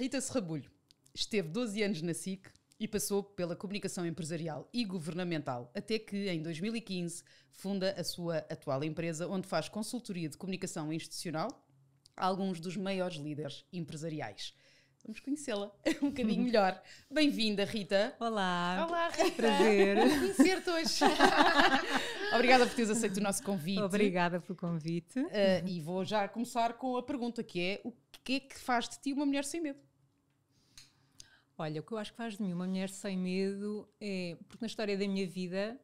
Rita Serrabulho esteve 12 anos na SIC e passou pela comunicação empresarial e governamental, até que, em 2015, funda a sua atual empresa, onde faz consultoria de comunicação institucional a alguns dos maiores líderes empresariais. Vamos conhecê-la um bocadinho melhor. Bem-vinda, Rita. Olá. Olá, Rita. Prazer. Conhecer-te hoje. Obrigada por teres aceito o nosso convite. Obrigada pelo convite. Uh, e vou já começar com a pergunta que é o que é que faz de ti uma mulher sem medo? Olha, o que eu acho que faz de mim uma mulher sem medo é. Porque na história da minha vida,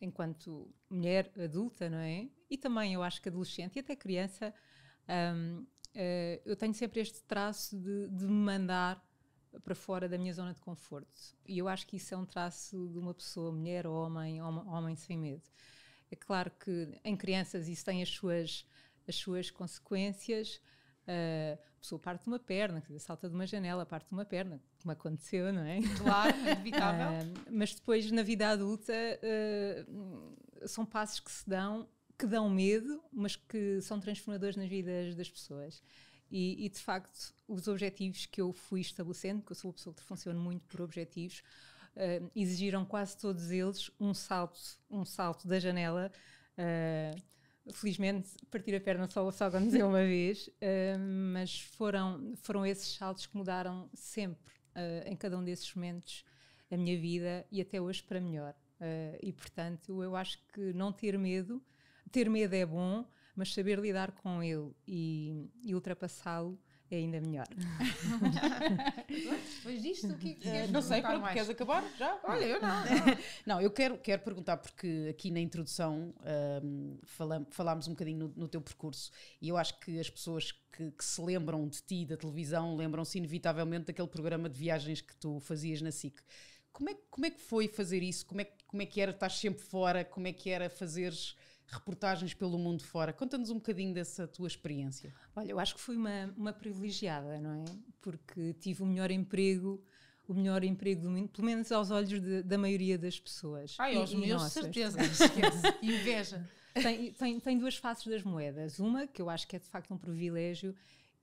enquanto mulher adulta, não é? E também eu acho que adolescente e até criança, hum, eh, eu tenho sempre este traço de, de me mandar para fora da minha zona de conforto. E eu acho que isso é um traço de uma pessoa, mulher ou homem, homem sem medo. É claro que em crianças isso tem as suas, as suas consequências. Uh, pessoa parte de uma perna, que salta de uma janela, parte de uma perna, como aconteceu, não é? Claro, inevitável. uh, mas depois, na vida adulta, uh, são passos que se dão, que dão medo, mas que são transformadores nas vidas das pessoas. E, e, de facto, os objetivos que eu fui estabelecendo, que eu sou uma pessoa que funciona muito por objetivos, uh, exigiram quase todos eles um salto, um salto da janela. Uh, Felizmente, partir a perna só, só aconteceu uma vez, uh, mas foram, foram esses saltos que mudaram sempre, uh, em cada um desses momentos, a minha vida e até hoje para melhor. Uh, e portanto, eu acho que não ter medo, ter medo é bom, mas saber lidar com ele e, e ultrapassá-lo é ainda melhor. Mas disto, o que é que queres Não sei, pronto, mais? queres acabar já? Olha, eu não. Não, não eu quero, quero perguntar, porque aqui na introdução um, falam, falámos um bocadinho no, no, teu percurso e eu acho que as pessoas que, que se lembram de ti, da televisão, lembram-se inevitavelmente daquele programa de viagens que tu fazias na SIC. Como é, como é que foi fazer isso? Como é, como é que era estar sempre fora? Como é que era fazeres reportagens pelo mundo fora. Conta-nos um bocadinho dessa tua experiência. Olha, eu acho que fui uma, uma privilegiada, não é? Porque tive o melhor emprego o melhor emprego do mundo, pelo menos aos olhos de, da maioria das pessoas. Ai, e, aos meus, certeza, esquece. Inveja. Tem, tem, tem, duas faces das moedas. Uma, que eu acho que é de facto um privilégio,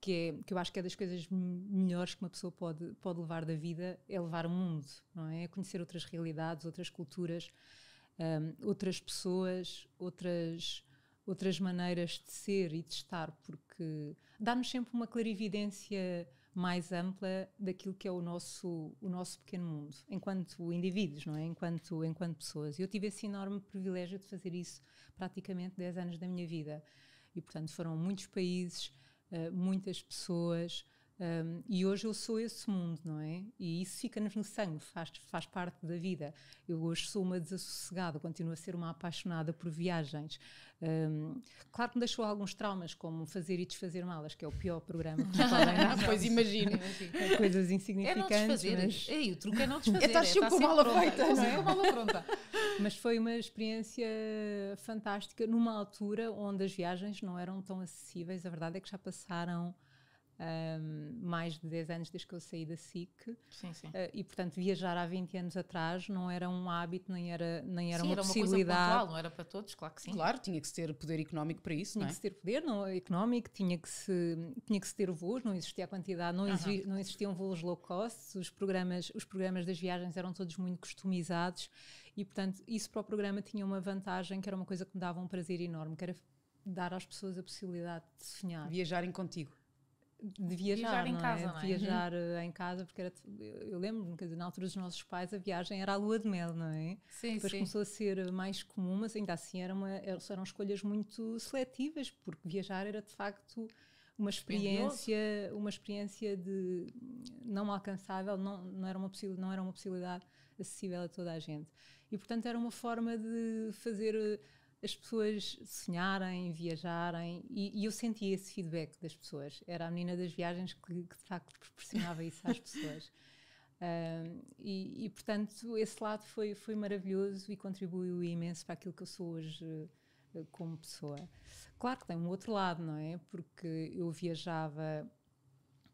que, é, que eu acho que é das coisas melhores que uma pessoa pode, pode levar da vida, é levar o mundo, não é? Conhecer outras realidades, outras culturas um, outras pessoas, outras, outras maneiras de ser e de estar, porque dá-nos sempre uma clarividência mais ampla daquilo que é o nosso, o nosso pequeno mundo, enquanto indivíduos, não é? enquanto, enquanto pessoas. Eu tive esse enorme privilégio de fazer isso praticamente 10 anos da minha vida. E, portanto, foram muitos países, ah, muitas pessoas, um, e hoje eu sou esse mundo, não é? E isso fica-nos no sangue, faz, faz parte da vida. Eu hoje sou uma desassossegada, continuo a ser uma apaixonada por viagens. Um, claro que me deixou alguns traumas, como fazer e desfazer malas, que é o pior programa que podem pois imagino. Coisas insignificantes. É não desfazer. Mas... Ei, o truque é não desfazer. É estar tá sempre com a mala feita, tá não é? com a mala pronta. Mas foi uma experiência fantástica, numa altura onde as viagens não eram tão acessíveis. A verdade é que já passaram mais de 10 anos desde que eu saí da SIC. Sim, sim. Uh, e, portanto, viajar há 20 anos atrás não era um hábito, nem era, nem era sim, uma era possibilidade. Uma coisa pontual, não era para todos, claro que sim. Claro, tinha que se ter poder económico para isso, tinha não é? Tinha que se ter poder não, económico, tinha que, se, tinha que se ter voos, não existia a quantidade, não, exi, não existiam voos low cost, os programas, os programas das viagens eram todos muito customizados e, portanto, isso para o programa tinha uma vantagem que era uma coisa que me dava um prazer enorme, que era dar às pessoas a possibilidade de sonhar. Viajarem contigo de viajar, viajar em casa, é? De uhum. viajar uhum. em casa, porque era, eu lembro-me na altura dos nossos pais a viagem era a lua de mel, não é? Sim, Depois sim. começou a ser mais comum, mas ainda assim era uma, eram escolhas muito seletivas, porque viajar era de facto uma experiência, uma experiência de não alcançável, não, não, era uma não era uma possibilidade acessível a toda a gente. E portanto era uma forma de fazer eh, as pessoas sonharem, viajarem, e, e, eu sentia esse feedback das pessoas. Era a menina das viagens que, que de facto proporcionava isso às pessoas. Uh, e, e, portanto, esse lado foi, foi maravilhoso e contribuiu imenso para aquilo que eu sou hoje uh, como pessoa. Claro que tem um outro lado, não é? Porque eu viajava,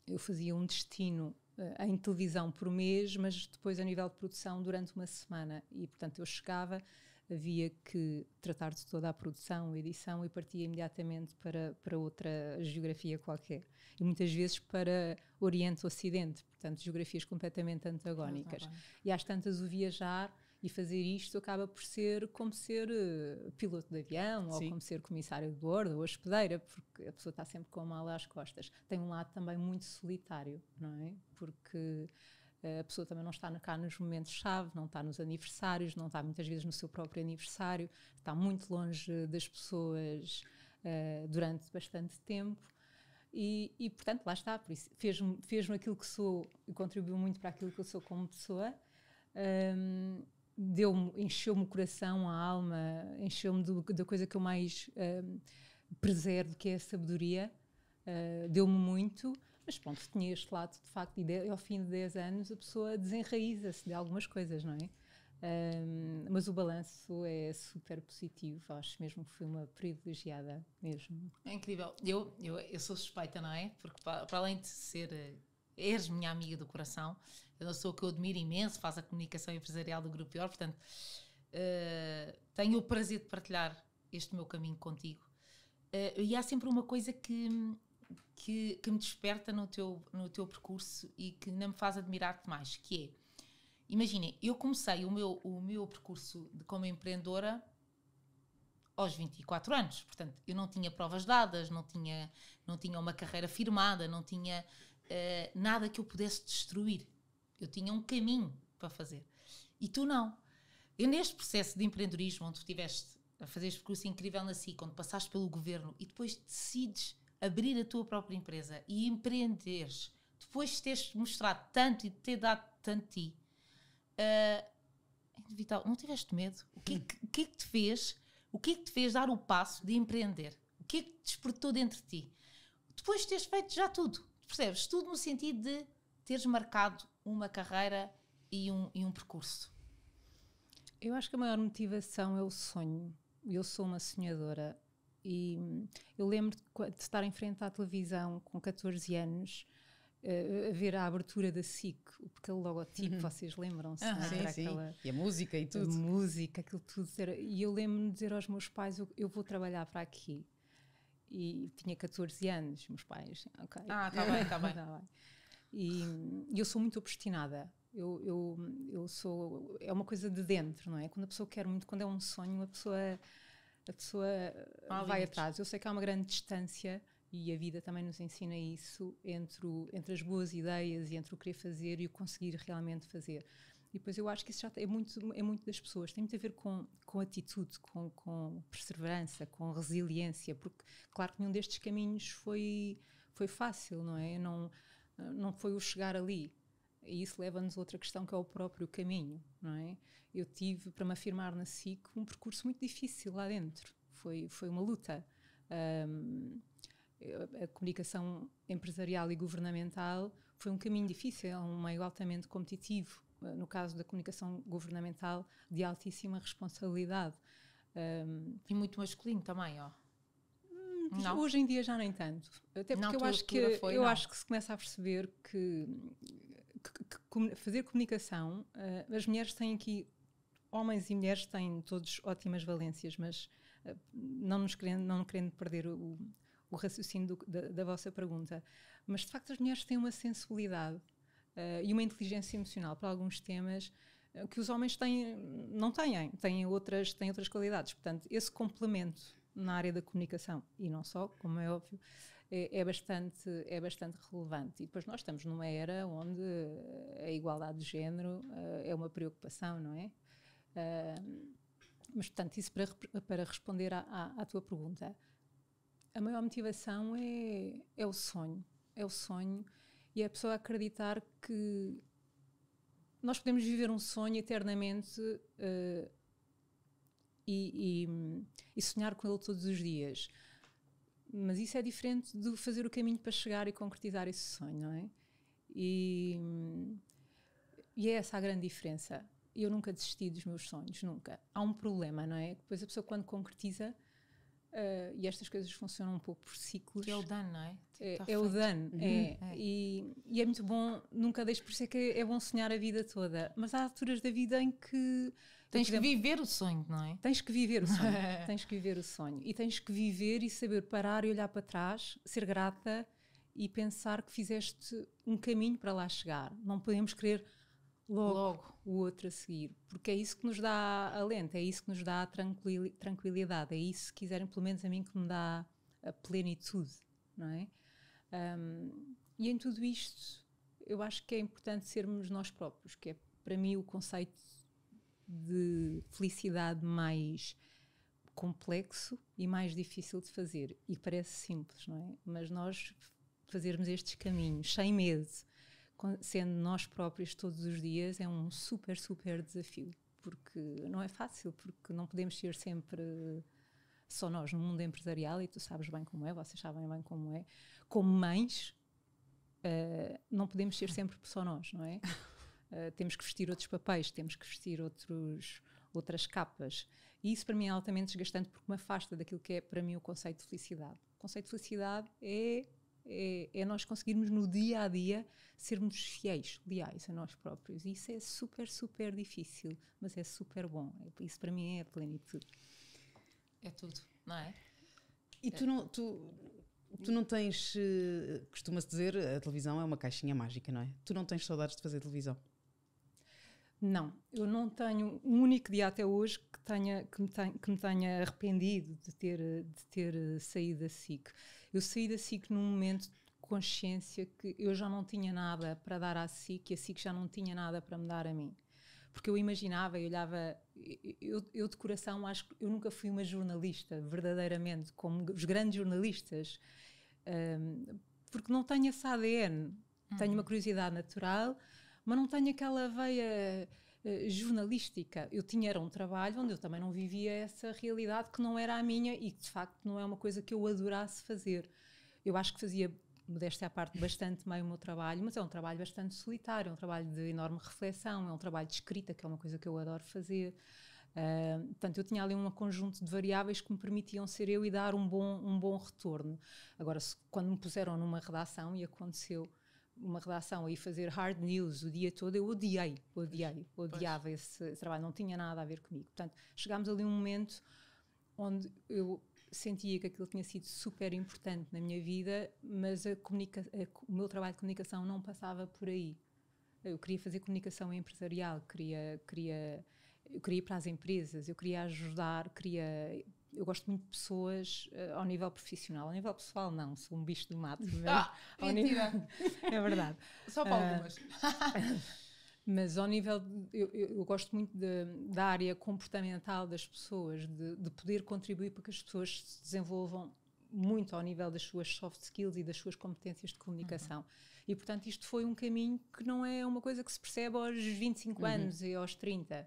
eu fazia um destino eh, em televisão por mês, mas depois a nível de produção durante uma semana. E, portanto, eu chegava havia que tratar de toda a produção, edição e partia imediatamente para, para outra geografia qualquer. E muitas vezes para Oriente-Ocidente, portanto, geografias completamente antagónicas. E às tantas o viajar e fazer isto acaba por ser como ser eh, piloto de avião Sim. ou como ser comissário de bordo ou hospedeira, porque a pessoa está sempre com a mala às costas. Tem um lado também muito solitário, não é? Porque a pessoa também não está cá nos momentos-chave, não está nos aniversários, não está muitas vezes no seu próprio aniversário, está muito longe das pessoas uh, durante bastante tempo. E, e, portanto, lá está, por isso fez-me fez aquilo que sou e contribuiu muito para aquilo que eu sou como pessoa. Um, deu encheu-me o coração, a alma, encheu-me da coisa que eu mais preservo, que é a sabedoria. Uh, deu-me muito mas pronto, tinha este lado de facto, e, de, ao fim de 10 anos a pessoa desenraiza-se de algumas coisas, não é? Um, mas o balanço é super positivo, acho mesmo que fui uma privilegiada mesmo. É incrível. Eu, eu, eu sou suspeita, não é? Porque para, para além de ser eres eh, minha amiga do coração, eu sou que eu admiro imenso, faz a comunicação empresarial do Grupo Pior, portanto uh, tenho o prazer de partilhar este meu caminho contigo. Uh, e há sempre uma coisa que hum, que, que me desperta no teu, no teu percurso e que não me faz admirar-te mais, que é, imaginem, eu comecei o meu, o meu percurso de como empreendedora aos 24 anos, portanto, eu não tinha provas dadas, não tinha, não tinha uma carreira firmada, não tinha uh, nada que eu pudesse destruir. Eu tinha um caminho para fazer. E tu não. Eu, neste processo de empreendedorismo, onde tu estiveste a fazer este percurso incrível na quando passaste pelo governo e depois decides abrir a tua própria empresa e empreenderes, depois de teres mostrado tanto e de ter dado tanto a ti, uh, Vital, não tiveste medo? O que, é que, que, é que te fez? O que é que te fez dar o passo de empreender? O que é que te despertou dentro de ti? Depois de teres feito já tudo, percebes? Tudo no sentido de teres marcado uma carreira e um, e um percurso. Eu acho que a maior motivação é o sonho. Eu sou uma sonhadora e hum, eu lembro de estar em frente à televisão com 14 anos eh, a ver a abertura da SIC, porque o logotipo, uhum. vocês lembram-se? Ah, é? sim, sim. Aquela, e a música e tudo. A música, aquilo tudo. Era, e eu lembro-me de dizer aos meus pais: eu, eu vou trabalhar para aqui. E tinha 14 anos, meus pais. Okay. Ah, está bem, está bem. tá bem. Tá e, hum, e eu sou muito obstinada. Eu, eu, eu sou. É uma coisa de dentro, não é? Quando a pessoa quer muito, quando é um sonho, a pessoa a pessoa ah, vai limites. atrás. Eu sei que há uma grande distância e a vida também nos ensina isso entre, o, entre as boas ideias e entre o querer fazer e o conseguir realmente fazer. E depois eu acho que isso já é muito, é muito das pessoas, tem muito a ver com, com atitude, com, com perseverança, com resiliência, porque claro que nenhum destes caminhos foi, foi fácil, não é? Não, não foi o chegar ali. E isso leva-nos a outra questão que é o próprio caminho, não é? Eu tive, para me afirmar na SIC, um percurso muito difícil lá dentro. Foi, foi uma luta. Um, a comunicação empresarial e governamental foi um caminho difícil, é um meio altamente competitivo. Eh, no caso da comunicação governamental, de altíssima responsabilidade. Um, e muito masculino também, ó. Hum, não. Hoje em dia já nem tanto. Até porque não, eu, acho que, foi, eu acho que se começa a perceber que que, que, fazer comunicação, uh, as mulheres têm aqui, homens e mulheres têm todos ótimas valências, mas uh, não nos querendo, não querendo perder o, o raciocínio do, da, da, vossa pergunta, mas de facto as mulheres têm uma sensibilidade uh, e uma inteligência emocional para alguns temas que os homens têm, não têm, têm outras, têm outras qualidades. Portanto, esse complemento na área da comunicação, e não só, como é óbvio, é, é, bastante, é bastante relevante. E depois nós estamos numa era onde eh, a igualdade de género eh, é uma preocupação, não é? mas, portanto, isso para, para responder à, à, à tua pergunta. A maior motivação é, é o sonho. É o sonho e é a pessoa acreditar que nós podemos viver um sonho eternamente uh, e, e, e, sonhar com ele todos os dias. Mas isso é diferente de fazer o caminho para chegar e concretizar esse sonho, não é? E, e é essa a grande diferença. Eu nunca desisti dos meus sonhos, nunca. Há um problema, não é? Depois a pessoa, quando concretiza, Uh, e estas coisas funcionam um pouco por ciclos. Que é o dano, não é? Tipo, é, tá é o dano, uhum. é. é. E, e, é muito bom, nunca deixo, por ser que é bom sonhar a vida toda, mas há alturas da vida em que então, tens que viver o sonho, não é? Tens que viver o sonho. tens que viver o sonho. E tens que viver e saber parar e olhar para trás, ser grata e pensar que fizeste um caminho para lá chegar. Não podemos querer logo, logo. o outro a seguir, porque é isso que nos dá a lente, é isso que nos dá a tranquilidade, é isso, se quiserem, pelo menos a mim, que me dá a plenitude, não é? Um, e em tudo isto, eu acho que é importante sermos nós próprios, que é para mim o conceito de felicidade mais complexo e mais difícil de fazer. E parece simples, não é? Mas nós fazermos estes caminhos sem medo, sendo nós próprios todos os dias, é um super, super desafio. Porque não é fácil, porque não podemos ser sempre só nós no mundo empresarial, e tu sabes bem como é, vocês sabem bem como é. Como mães, uh, não podemos ser sempre só nós, não é? Eh, temos que vestir outros papéis, temos que vestir outros, outras capas. E isso para mim é altamente desgastante porque me afasta daquilo que é para mim o conceito de felicidade. O conceito de felicidade é, é, é nós conseguirmos no dia a dia sermos fiéis, leais a nós próprios. E isso é super, super difícil, mas é super bom. É, isso para mim é plenitude. É tudo, não é? E tu é. não. Tu... Tu não tens, eh, costuma-se dizer, a televisão é uma caixinha mágica, não é? Tu não tens saudades de fazer televisão? Não, eu não tenho um único dia até hoje que, tenha, que, me, tenha, que me tenha arrependido de ter, de ter eh, saído da SIC. Eu saí da SIC num momento de consciência que eu já não tinha nada para dar à SIC e a SIC já não tinha nada para me dar a mim. Porque eu imaginava, e olhava, eu, eu de coração acho que eu nunca fui uma jornalista, verdadeiramente, como os grandes jornalistas, um, ehm, porque não tenho esse ADN. Uhum. Tenho uma uhum. curiosidade natural, mas não tenho aquela veia uh, jornalística. Eu tinha era um trabalho onde eu também não vivia essa realidade que não era a minha e que de facto não é uma coisa que eu adorasse fazer. Eu acho que fazia modéstia à parte, bastante bem o meu trabalho, mas é um trabalho bastante solitário, é um trabalho de enorme reflexão, é um trabalho de escrita, que é uma coisa que eu adoro fazer. Uh, portanto, eu tinha ali um conjunto de variáveis que me permitiam ser eu e dar um bom, um bom retorno. Agora, se, quando me puseram numa redação, e aconteceu uma redação e fazer hard news o dia todo, eu odiei, odiei, odiava esse, esse, trabalho, não tinha nada a ver comigo. Portanto, chegámos ali um momento onde eu sentia que aquilo tinha sido super importante na minha vida, mas a a, o meu trabalho de comunicação não passava por aí. Eu queria fazer comunicação empresarial, queria, queria, eu queria ir para as empresas, eu queria ajudar, queria eu gosto muito de pessoas uh, ao nível profissional. Ao nível pessoal, não, sou um bicho do mato. Mas ah, mentira! Nível... é verdade. Só ah, para algumas. mas ao nível. De, eu, eu, gosto muito de, da área comportamental das pessoas, de, de poder contribuir para que as pessoas se desenvolvam muito ao nível das suas soft skills e das suas competências de comunicação. Uhum. E, portanto, isto foi um caminho que não é uma coisa que se percebe aos 25 uhum. anos e aos 30.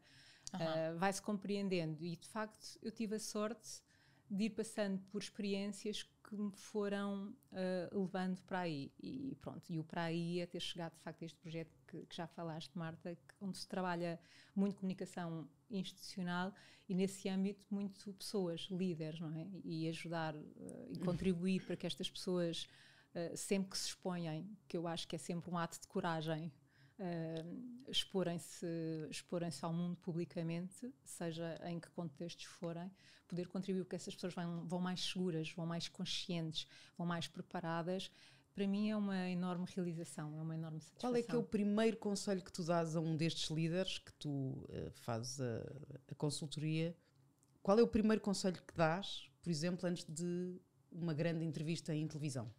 Uhum. Uh, vai-se compreendendo. E de facto, eu tive a sorte de ir passando por experiências que me foram uh, levando para aí. E pronto, e o para aí é ter chegado de facto a este projeto que, que já falaste, Marta, que, onde se trabalha muito comunicação institucional e nesse âmbito muito pessoas, líderes, não é? E ajudar uh, e contribuir para que estas pessoas. Uh, sempre que se exponham, que eu acho que é sempre um ato de coragem, exporem-se exporem -se ao mundo publicamente, seja em que contextos forem, poder contribuir que essas pessoas vão, vão mais seguras, vão mais conscientes, vão mais preparadas. Para mim é uma enorme realização, é uma enorme satisfação. Qual é que é o primeiro conselho que tu dás a um destes líderes que tu uh, fazes a, a consultoria? Qual é o primeiro conselho que dás, por exemplo, antes de uma grande entrevista em televisão?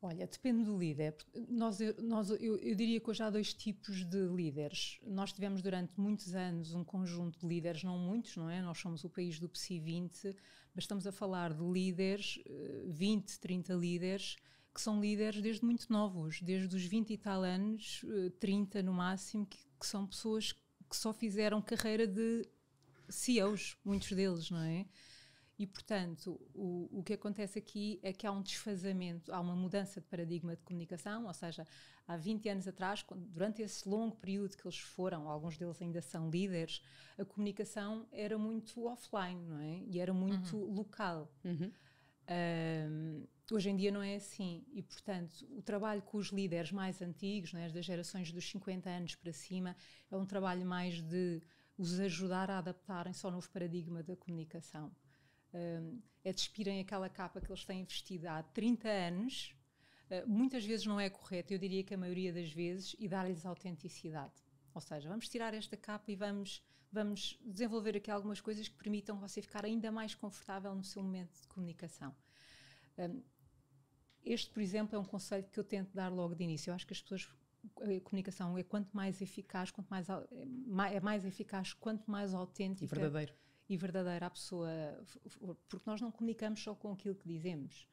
Olha, depende do líder. Nós, nós, eu, eu, diria que hoje há dois tipos de líderes. Nós tivemos durante muitos anos um conjunto de líderes, não muitos, não é? Nós somos o país do PSI 20, mas estamos a falar de líderes, 20, eh, 30 líderes, que são líderes desde muito novos, desde os 20 e tal anos, 30 eh, no máximo, que, que são pessoas que só fizeram carreira de CEOs, muitos deles, não é? E, portanto, o, o que acontece aqui é que há um desfazamento, há uma mudança de paradigma de comunicação, ou seja, há 20 anos atrás, durante esse longo período que eles foram, alguns deles ainda são líderes, a comunicação era muito offline, não é? E era muito uhum. local. Uhum. Um, hoje em dia não é assim e, portanto, o trabalho com os líderes mais antigos, é? das gerações dos 50 anos para cima, é um trabalho mais de os ajudar a adaptarem-se ao novo paradigma da comunicação uh, é despirem aquela capa que eles têm vestida há 30 anos, uh, muitas vezes não é correto, eu diria que a maioria das vezes, e dar-lhes autenticidade. Ou seja, vamos tirar esta capa e vamos, vamos desenvolver aqui algumas coisas que permitam você ficar ainda mais confortável no seu momento de comunicação. Um, este, por exemplo, é um conselho que eu tento dar logo de início. Eu acho que as pessoas a comunicação é quanto mais eficaz, quanto mais é, é mais eficaz, quanto mais autêntica e verdadeiro e verdadeira à pessoa, porque nós não comunicamos só com aquilo que dizemos.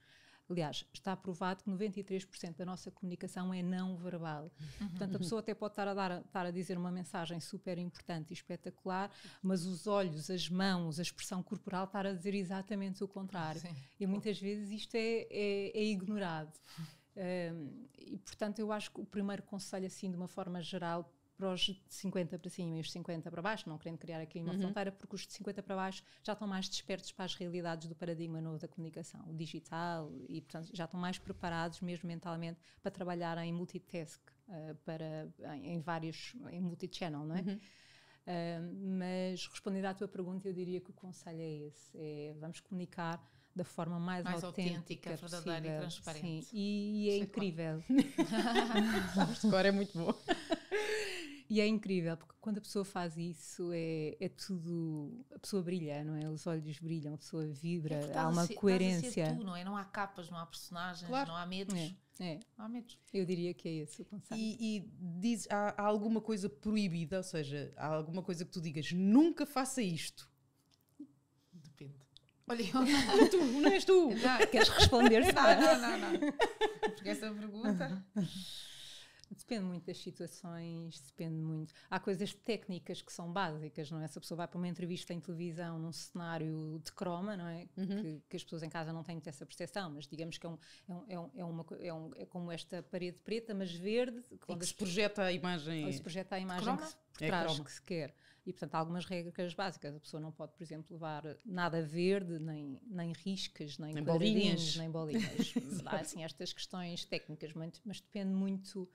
Aliás, está provado que 93% da nossa comunicação é não verbal. Uhum. Portanto, a pessoa até pode estar a, dar, estar a dizer uma mensagem super importante e espetacular, mas os olhos, as mãos, a expressão corporal estar a dizer exatamente o contrário. Sim. E muitas vezes isto é, é, é ignorado. Uhum. Um, e portanto, eu acho que o primeiro conselho, assim, de uma forma geral, para os de 50 para cima e os 50 para baixo, não querendo criar aqui uma uhum. fronteira, porque os de 50 para baixo já estão mais despertos para as realidades do paradigma novo da comunicação, o digital, e portanto já estão mais preparados, mesmo mentalmente, para trabalhar em multitask, uh, para, em, em, vários, em multichannel, não é? Uhum. Uh, mas respondendo à tua pergunta, eu diria que o conselho é esse: é, vamos comunicar da forma mais, mais autêntica, autêntica verdadeira e transparente. Sim, e, e é incrível. Claro. este score é muito bom. E é incrível, porque quando a pessoa faz isso, é, é tudo. A pessoa brilha, não é? Os olhos brilham, a pessoa vibra, é há uma ser, coerência. Tu, não é? Não há capas, não há personagens, claro. não há medos. É. é. Não há medos. Eu diria que é esse o conceito. E, e diz, há, há alguma coisa proibida, ou seja, há alguma coisa que tu digas, nunca faça isto. Depende. Olha, eu... tu, não és tu. Não. Queres responder? Não, não, não, não. Porque essa é pergunta. Depende muito das situações, depende muito. Há coisas técnicas que são básicas, não é? Se a pessoa vai para uma entrevista em televisão num cenário de croma, não é? Uhum. Que, que, as pessoas em casa não têm muito essa percepção, mas digamos que é, um, é, um, é, é uma, é, um, é como esta parede preta, mas verde. Quando que se projeta a imagem. Ou se projeta a imagem croma? que se, é que se quer. E, portanto, há algumas regras básicas. A pessoa não pode, por exemplo, levar nada verde, nem, nem riscas, nem, nem bolinhas. Nem bolinhas. há, assim, estas questões técnicas, muito mas depende muito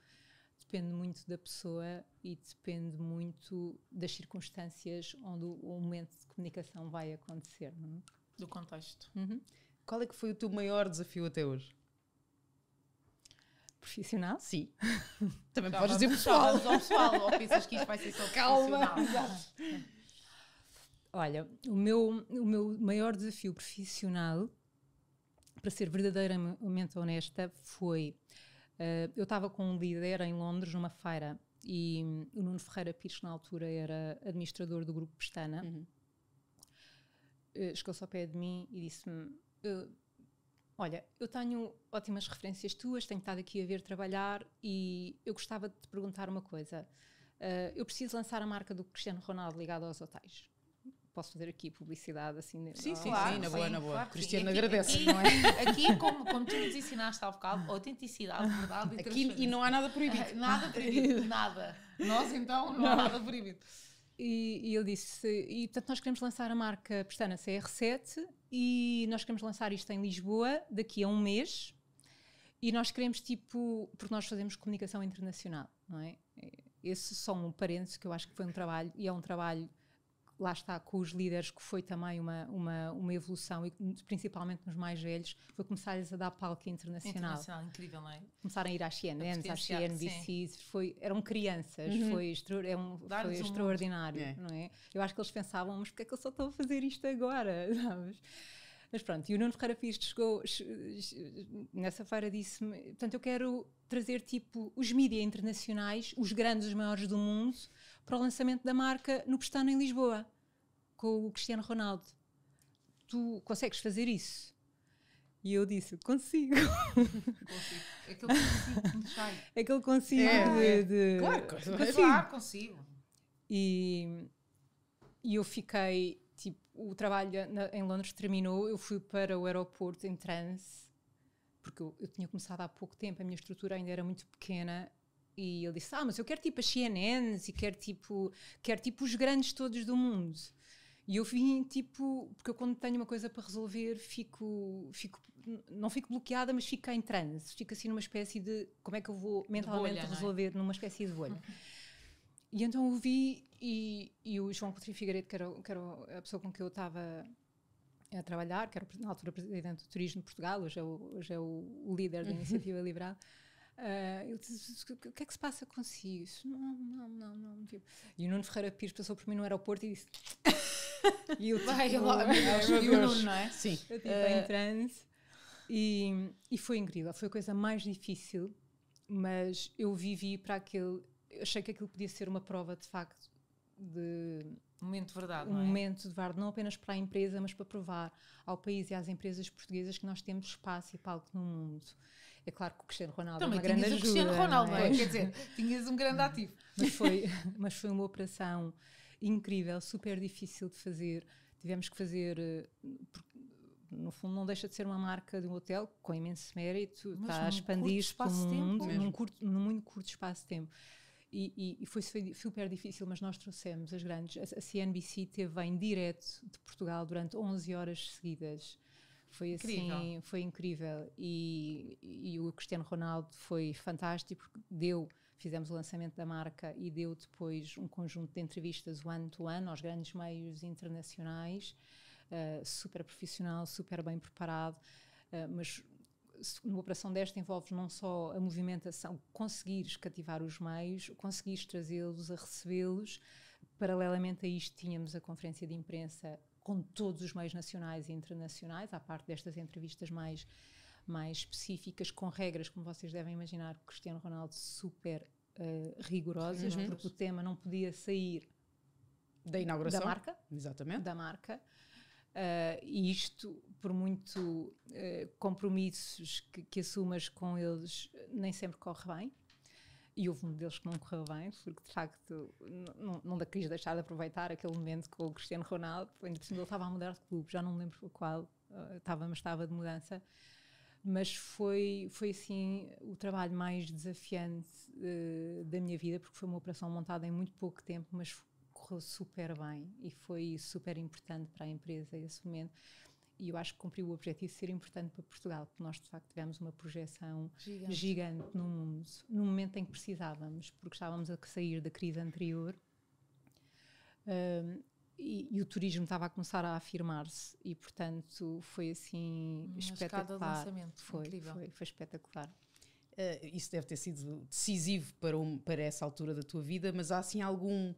depende muito da pessoa e depende muito das circunstâncias onde o momento de comunicação vai acontecer. É? Do contexto. Uhum. Qual é que foi o teu maior desafio até hoje? Profissional? Sim. Também já podes dizer pessoal. pessoal, ou pensas que isto vai ser só Calma. Olha, o meu, o meu maior desafio profissional, para ser verdadeiramente honesta, foi Uh, eu estava com um líder em Londres numa feira e hum, o Nuno Ferreira Pires, na altura, era administrador do grupo Pestana. Uhum. Uh, eh, Chegou-se ao pé de mim e disse-me: Olha, eu tenho ótimas referências tuas, tenho estado aqui a ver trabalhar e eu gostava de te perguntar uma coisa. Uh, eu preciso lançar a marca do Cristiano Ronaldo ligado aos hotéis posso fazer aqui publicidade assim né? sim, sim, claro, sim, na boa, sim, na boa. Claro Cristiano agradece, aqui, não é? Aqui, como, como tu nos ensinaste ao bocado, autenticidade, verdade e aqui, E não há nada proibido. nada proibido, nada. Nós então não, não. há nada proibido. E, e, ele disse, e portanto nós queremos lançar a marca Pestana CR7 e nós queremos lançar isto em Lisboa daqui a um mês e nós queremos tipo, porque nós fazemos comunicação internacional, não é? Esse só um parênteses que eu acho que foi um trabalho, e é um trabalho lá está com os líderes, que foi também uma, uma, uma evolução, e principalmente nos mais velhos, foi começar-lhes a dar palco internacional. Internacional, incrível, não é? Começaram a ir às CNNs, às CNBCs, foi, eram crianças, uhum. foi, é um, foi extraordinário, é. não é? Eu acho que eles pensavam, mas porque é que eu só estou a fazer isto agora, sabes? Mas pronto, e o Nuno Ferreira Pires chegou, nessa feira disse-me, portanto eu quero trazer tipo os mídias internacionais, os grandes, os maiores do mundo, para o lançamento da marca no Pestano em Lisboa, com o Cristiano Ronaldo. Tu consegues fazer isso? E eu disse, consigo. consigo. Aquele é consigo que é ele Aquele consigo é, de, é. de, Claro, consigo. Claro, consigo. E, e eu fiquei, tipo, o trabalho na, em Londres terminou, eu fui para o aeroporto em transe, porque eu, eu, tinha começado há pouco tempo, a minha estrutura ainda era muito pequena e ele disse: Ah, mas eu quero tipo as CNNs e quero tipo, quero tipo os grandes todos do mundo. E eu vim tipo, porque eu quando tenho uma coisa para resolver, fico, fico não fico bloqueada, mas fico em transe, fico assim numa espécie de como é que eu vou mentalmente bolha, é? resolver, é? numa espécie de bolha. Uhum. e então eu vi, e, e o João Coutinho Figueiredo, que era, que era a pessoa com que eu estava a trabalhar, que era na altura presidente do Turismo de Portugal, hoje é o, hoje é o líder da uhum. iniciativa liberal. Uh, eh, ele disse: O que é que se passa consigo? Isso, não, não, não, não. Tipo. E o Nuno Ferreira Pires passou por mim no aeroporto e disse. e eu, tipo, eu, logo, e é o Nuno, não é? Sim. Eu, estive tipo, uh, em transe. E, e foi incrível. Foi a coisa mais difícil, mas eu vivi para aquele. Achei que aquilo podia ser uma prova, de facto, de momento de verdade, um não é? momento de verdade, não apenas para a empresa, mas para provar ao país e às empresas portuguesas que nós temos espaço e palco no mundo. É claro que o Cristiano Ronaldo é Também é uma grande ajuda. Também tinhas o Cristiano Ronaldo, é? é? Quer dizer, tinhas um grande ativo. Mas foi, mas foi uma operação incrível, super difícil de fazer. Tivemos que fazer... Eh, no fundo, não deixa de ser uma marca de um hotel com imenso mérito, mas está a expandir-se o mundo num, curto, num muito curto espaço de tempo. E, e, e, foi super difícil, mas nós trouxemos as grandes. A, a CNBC teve em direto de Portugal durante 11 horas seguidas. Foi incrível. assim, foi incrível. E, e o Cristiano Ronaldo foi fantástico, porque deu, fizemos o lançamento da marca e deu depois um conjunto de entrevistas one to todo. -one aos grandes meios internacionais, uh, super profissional, super bem preparado, uh, mas numa operação desta envolve não só a movimentação, conseguires cativar os meios, conseguires trazê-los, a recebê-los. Paralelamente a isto, tínhamos a conferência de imprensa com todos os meios nacionais e internacionais, à parte destas entrevistas mais, mais específicas, com regras, como vocês devem imaginar, Cristiano Ronaldo super uh, rigorosas, uhum. porque o tema não podia sair da inauguração da marca, exatamente, da marca. Uh, e isto, por muito uh, compromissos que, que, assumas com eles, nem sempre corre bem. E houve um deles que não correu bem, porque de facto não, não quis deixar de aproveitar aquele momento com o Cristiano Ronaldo. Ainda por ele estava a mudar de clube, já não me lembro qual eh, estava, mas estava de mudança. Mas foi, foi assim o trabalho mais desafiante uh, da minha vida, porque foi uma operação montada em muito pouco tempo, mas correu super bem e foi super importante para a empresa esse momento e eu acho que cumpriu o objetivo de ser importante para Portugal, porque nós de facto tivemos uma projeção gigante, gigante no mundo, no momento em que precisávamos, porque estávamos a sair da crise anterior um, e, e, o turismo estava a começar a afirmar-se e portanto foi assim uma espetacular. De lançamento, foi, foi, foi espetacular. Uh, isso deve ter sido decisivo para, um, para essa altura da tua vida, mas há assim algum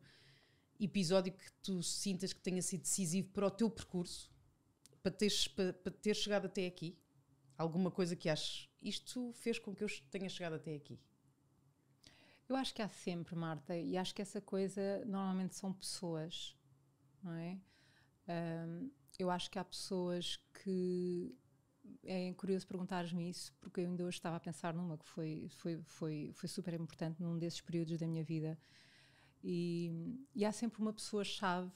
episódio que tu sintas que tenha sido decisivo para o teu percurso? para ter para, para chegado até aqui? Alguma coisa que aches, isto fez com que eu tenha chegado até aqui? Eu acho que há sempre, Marta, e acho que essa coisa normalmente são pessoas, não é? Um, eu acho que há pessoas que. É curioso perguntares-me isso, porque eu ainda hoje estava a pensar numa que foi, foi, foi, foi super importante num desses períodos da minha vida. E, e há sempre uma pessoa-chave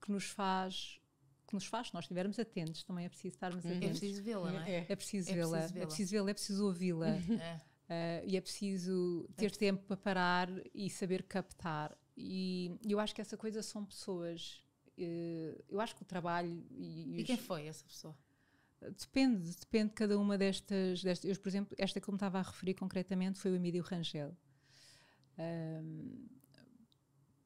que nos faz que nos faz, se nós estivermos atentos, também é preciso estarmos uhum. É atentos. É preciso vê-la, não é? É, preciso é vê-la, é preciso vê-la, é preciso ouvi-la. É. Uh, e é preciso ter é. tempo para parar e saber captar. E eu acho que essa coisa são pessoas. Uh, eu acho que o trabalho. E, e quem foi essa pessoa? Depende, depende de cada uma destas, destas. Eu, por exemplo, esta que eu me estava a referir concretamente foi o Emílio Rangel. Um,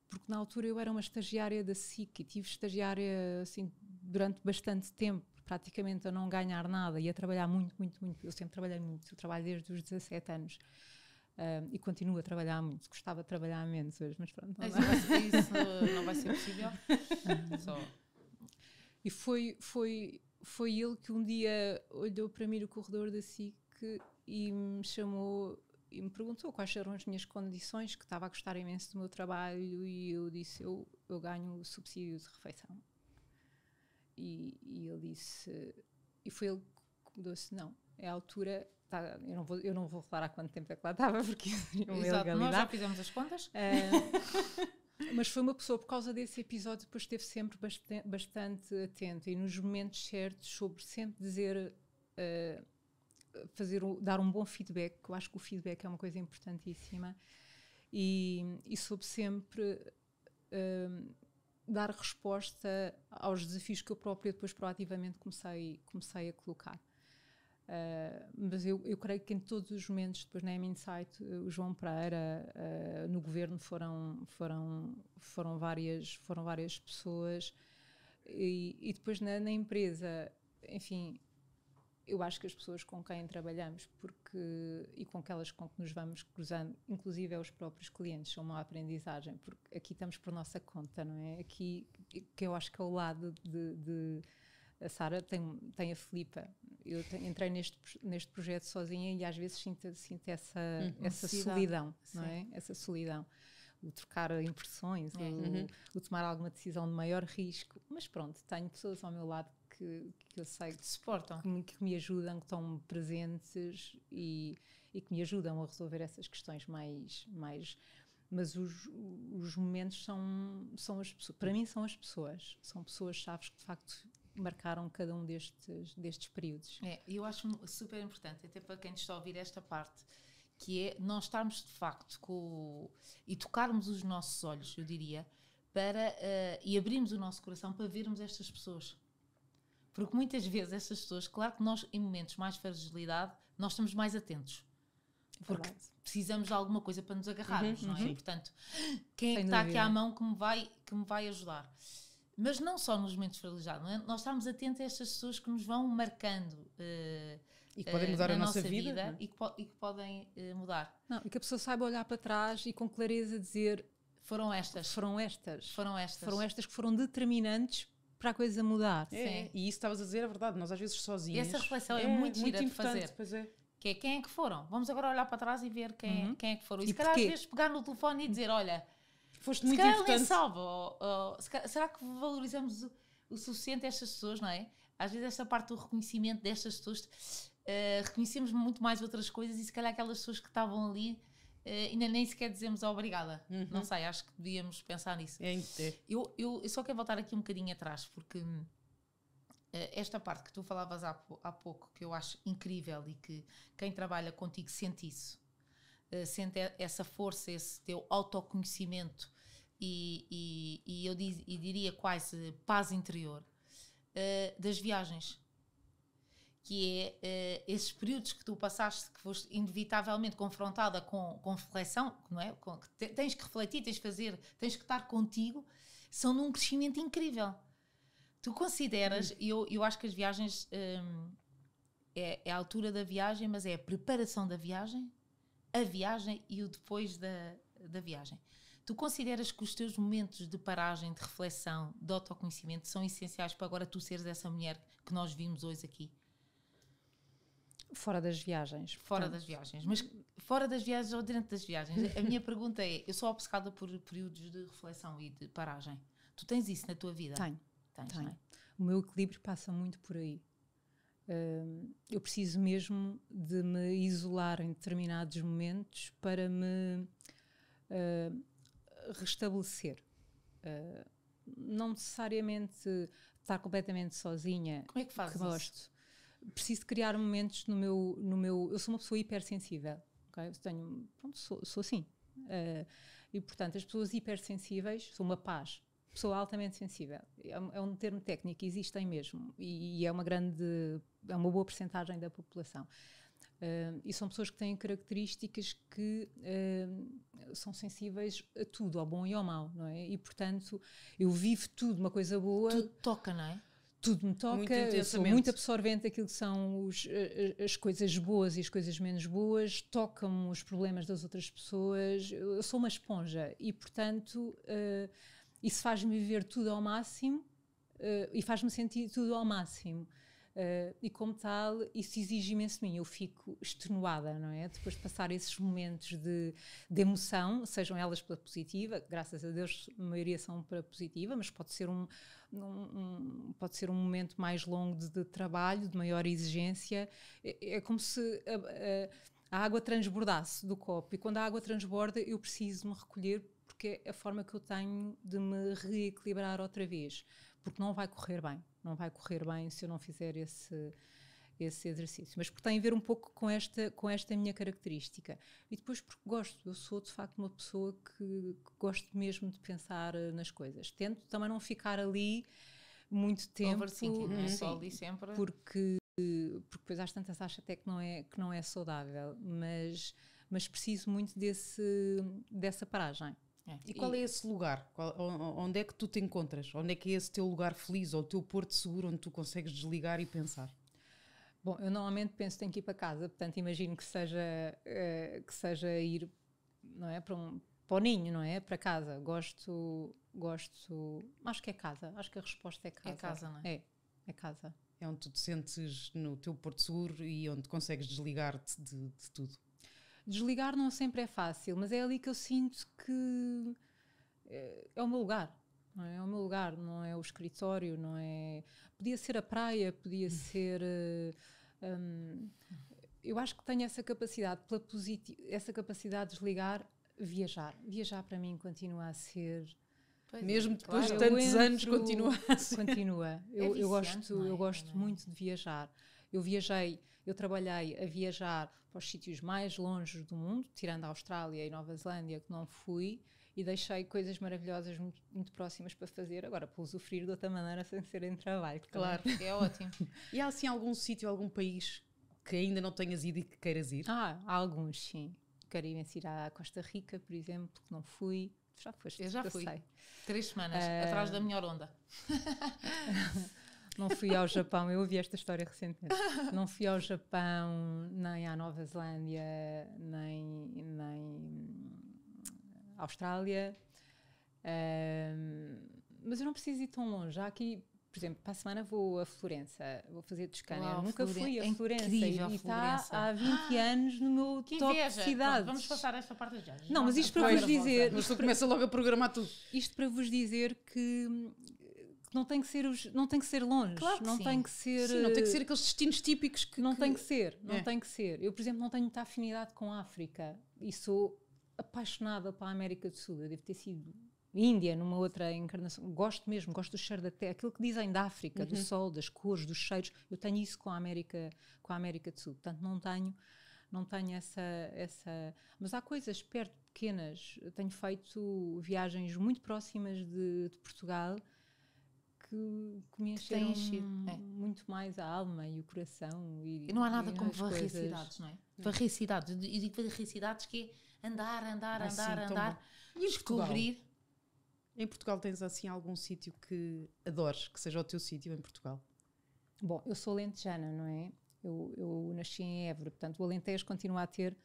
porque na altura eu era uma estagiária da SIC e tive estagiária assim durante bastante tempo, praticamente a não ganhar nada e a trabalhar muito, muito, muito. Eu sempre trabalhei muito, eu trabalho desde os 17 anos. Ah, e continuo a trabalhar muito, gostava de trabalhar menos hoje, mas pronto. Não isso não vai ser possível. Só. E foi, foi, foi ele que um dia olhou para mim no corredor da SIC e me chamou e me perguntou quais eram as minhas condições, que estava a gostar imenso do meu trabalho, e eu disse: Eu, eu ganho subsídio de refeição e, e ele disse, e foi ele que me disse, não, é a altura, tá, eu, não vou, eu não vou falar há quanto tempo é que lá estava, porque seria uma Exato, nós já fizemos as contas. Uh, mas foi uma pessoa, por causa desse episódio, depois esteve sempre bastante, bastante atenta e nos momentos certos sobre sempre dizer... Uh, fazer dar um bom feedback, eu acho que o feedback é uma coisa importantíssima e, e soube sempre uh, dar resposta aos desafios que eu própria depois proativamente comecei, comecei a colocar. Uh, mas eu, eu, creio que em todos os momentos, depois na M-Insight, o João Pereira, uh, no governo foram, foram, foram, várias, foram várias pessoas, e, e depois na, na, empresa, enfim, eu acho que as pessoas com quem trabalhamos porque e com aquelas com que nos vamos cruzando, inclusive aos é próprios clientes, são uma aprendizagem, porque aqui estamos por nossa conta, não é? Aqui, que eu acho que é o lado de, de a Sara tem, tem a Filipa. Eu te, entrei neste, neste projeto sozinha e às vezes sinto, sinto essa, hum, essa solidão, Sim. não é? Essa solidão. O trocar impressões, é. o, uhum. o tomar alguma decisão de maior risco. Mas pronto, tenho pessoas ao meu lado que, que eu sei que suportam, que, que me, ajudam, que estão presentes e, e, que me ajudam a resolver essas questões mais. mais mas os, os momentos são, são as pessoas, para mim são as pessoas, são pessoas-chaves que de facto marcaram cada um destes, destes períodos. É, eu acho super importante, até para quem está a ouvir esta parte, que é nós estarmos de facto com, e tocarmos os nossos olhos, eu diria, para uh, e abrirmos o nosso coração para vermos estas pessoas porque muitas vezes essas pessoas, claro que nós, em momentos mais de fragilidade, nós estamos mais atentos. É Porque Verdade. precisamos de alguma coisa para nos agarrarmos, uhum, não é? Sim. Uhum. Portanto, quem é está aqui à mão que me vai, que me vai ajudar? Mas não só nos momentos fragilizados, é? nós estamos atentos a estas pessoas que nos vão marcando. Uh, e que podem uh, mudar a nossa, nossa vida, vida é? e, que e, que podem uh, mudar. Não, e que a pessoa saiba olhar para trás e com clareza dizer foram estas. Foram estas. Foram estas. Foram estas que foram determinantes para a coisa mudar. É, Sim. e isso estavas a dizer a é verdade, nós às vezes sozinhos. Essa reflexão é, é muito gira muito de fazer. É. Que é quem é que foram? Vamos agora olhar para trás e ver quem, é, uhum. quem é que foram. E, e se calhar às vezes pegar no telefone e dizer: olha, Foste se muito calhar importante. salva, ou, ou, se calhar, será que valorizamos o, o, suficiente estas pessoas, não é? Às vezes esta parte do reconhecimento destas pessoas, uh, reconhecemos muito mais outras coisas e se calhar aquelas pessoas que estavam ali eh, ainda nem sequer dizemos obrigada. Uhum. Não sei, acho que devíamos pensar nisso. É eu, eu, eu, só quero voltar aqui um bocadinho atrás, porque eh, esta parte que tu falavas há, há pouco, que eu acho incrível e que quem trabalha contigo sente isso, eh, sente essa força, esse teu autoconhecimento e, e, e eu diz, e diria quase paz interior das viagens que é uh, esses períodos que tu passaste, que foste inevitavelmente confrontada com, com reflexão, não é? Com, que tens que refletir, tens que fazer, tens que estar contigo, são num crescimento incrível. Tu consideras, e hum. eu, eu acho que as viagens um, é, é, a altura da viagem, mas é a preparação da viagem, a viagem e o depois da, da viagem. Tu consideras que os teus momentos de paragem, de reflexão, de autoconhecimento são essenciais para agora tu seres essa mulher que nós vimos hoje aqui? Fora das viagens. Fora portanto. das viagens. Mas fora das viagens ou dentro das viagens? A minha pergunta é: eu sou obcecada por períodos de reflexão e de paragem. Tu tens isso na tua vida? Tenho. Tens, tenho. É? O meu equilíbrio passa muito por aí. Hum, eu preciso mesmo de me isolar em determinados momentos para me hum, restabelecer hum, não necessariamente estar completamente sozinha. Como é que fazes que gosto. Isso? preciso criar momentos no meu, no meu. Eu sou uma pessoa hipersensível, ok? Eu tenho, pronto, sou, sou assim. Uh, e portanto, as pessoas hipersensíveis são uma paz. Pessoa altamente sensível. É, é um termo técnico, existem mesmo. E, e, é uma grande. é uma boa percentagem da população. Uh, e são pessoas que têm características que uh, são sensíveis a tudo, ao bom e ao mau, não é? E portanto, eu vivo tudo, uma coisa boa. Tudo toca, não é? tudo me toca, sou muito absorvente daquilo que são os, eh, eh, as coisas boas e as coisas menos boas, tocam-me os problemas das outras pessoas, eu sou uma esponja e, portanto, uh, isso faz-me viver tudo ao máximo uh, e faz-me sentir tudo ao máximo. Uh, e como tal, isso exige imenso de mim. Eu fico extenuada, não é? Depois de passar esses momentos de, de emoção, sejam elas pela positiva, graças a Deus a maioria são para positiva, mas pode ser um, um, um pode ser um momento mais longo de, de trabalho, de maior exigência. É, é como se. a água transbordasse do copo, e quando a água transborda, eu preciso me recolher porque é a forma que eu tenho de me reequilibrar outra vez, porque não vai correr bem não vai correr bem se eu não fizer esse esse exercício, mas porque tem a ver um pouco com esta, com esta minha característica. E depois porque gosto, eu sou de facto uma pessoa que, que gosto mesmo de pensar eh, nas coisas. Tento também não ficar ali muito tempo. Overthinking, não é? Uhum. Sim, Só ali sempre. Porque, porque depois às tantas acho até que não é, que não é saudável, mas, mas preciso muito desse, dessa paragem. É. E qual é esse lugar? Qual, onde é que tu te encontras? Onde é que é esse teu lugar feliz ou o teu porto seguro onde tu consegues desligar e pensar? Bom, eu normalmente penso que tenho que ir para casa, portanto imagino que seja, uh, que seja ir não é, para, um, para o ninho, não é? Para casa. Gosto, gosto. Acho que é casa. Acho que a resposta é casa. É casa, não é? É, é casa. É onde tu te sentes no teu porto seguro e onde consegues desligar-te de, de tudo. Desligar não sempre é fácil, mas é ali que eu sinto que é, é o meu lugar. Não é? é? o meu lugar, não é o escritório, não é. Podia ser a praia, podia hum. ser. Uh, eh, um, eu acho que tenho essa capacidade, pela essa capacidade de desligar, viajar. Viajar para mim continua a ser. Pois é, Mesmo é, depois claro. de tantos entro, anos, continua a ser. Continua. Eu, é eu gosto, é? eu gosto muito de viajar. Eu viajei, eu trabalhei a viajar para os sítios mais longe do mundo, tirando a Austrália e Nova Zelândia, que não fui, e deixei coisas maravilhosas muito, muito próximas para fazer, agora para usufruir de outra maneira sem ser em trabalho. Tá claro, também. é ótimo. e há assim algum sítio, algum país que ainda não tenhas ido e que queiras ir? Ah, há alguns, sim. Quero ir à Costa Rica, por exemplo, que não fui. Já foste? Eu já fui. Sei. Três semanas, uh... atrás da ah, melhor onda. Não fui ao Japão, eu ouvi esta história recentemente. Não fui ao Japão, nem à Nova Zelândia, nem, nem à Austrália. Um, mas eu não preciso ir tão longe. Já aqui, por exemplo, para a semana vou a Florença, vou fazer Toscana. eu nunca fui a é Florença Incrível, e está há 20 ah, anos no meu top de cidades. Pronto, vamos passar esta parte já. Não, mas isto para vos dizer. Mas tu começa logo a programar tudo. Isto para vos dizer que não tem que ser os, não tem que ser longe, claro que não sim. tem que ser sim, não tem que ser aqueles destinos típicos que não que... tem que ser, não é. tem que ser. Eu, por exemplo, não tenho muita afinidade com a África e sou apaixonada pela América do Sul. Eu devo ter sido Índia numa outra encarnação. Gosto mesmo, gosto do cheiro da terra, aquilo que dizem da África, uhum. do sol, das cores, dos cheiros. Eu tenho isso com a América, com a América do Sul. Portanto, não tenho não tenho essa, essa. Mas há coisas perto, pequenas. tenho feito viagens muito próximas de, de Portugal que, que me encheram é. muito mais a alma e o coração. E, e não há nada como cidades não é? cidades. E digo cidades que é andar, andar, ah, andar, sim, andar, e descobrir. Portugal? Em Portugal tens assim algum sítio que adores, que seja o teu sítio em Portugal? Bom, eu sou lentejana, não é? Eu, eu nasci em Évora, portanto o Alentejo continua a ter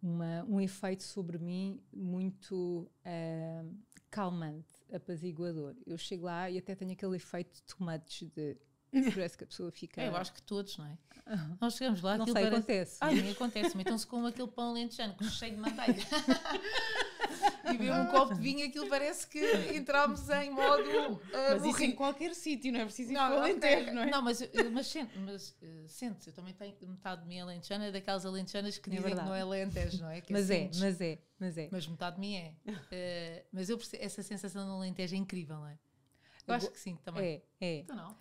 uma, um efeito sobre mim muito uh, calmante, apaziguador. Eu chego lá e até tenho aquele efeito tomates de Parece que a pessoa fica. É, eu acho que todos, não é? Nós chegamos lá. Não sei, parece... acontece. Ai, acontece Então, se como aquele pão lentejano, cheio de manteiga. e beber um copo de vinho, aquilo parece que entramos em modo. Uh, mas isso em qualquer sítio, não é preciso ir não, para o Alentejo, é, não é? Não, mas, uh, mas, sente, mas uh, eu também tenho metade de mim é alentejana, é daquelas alentejanas que é dizem é que não é Alentejo, não é? Que mas é, mas é, mas é. Mas metade de mim é. Uh, mas eu percebo, essa sensação do Alentejo é incrível, não é? Eu, eu acho que sim, também. É, é. Então não.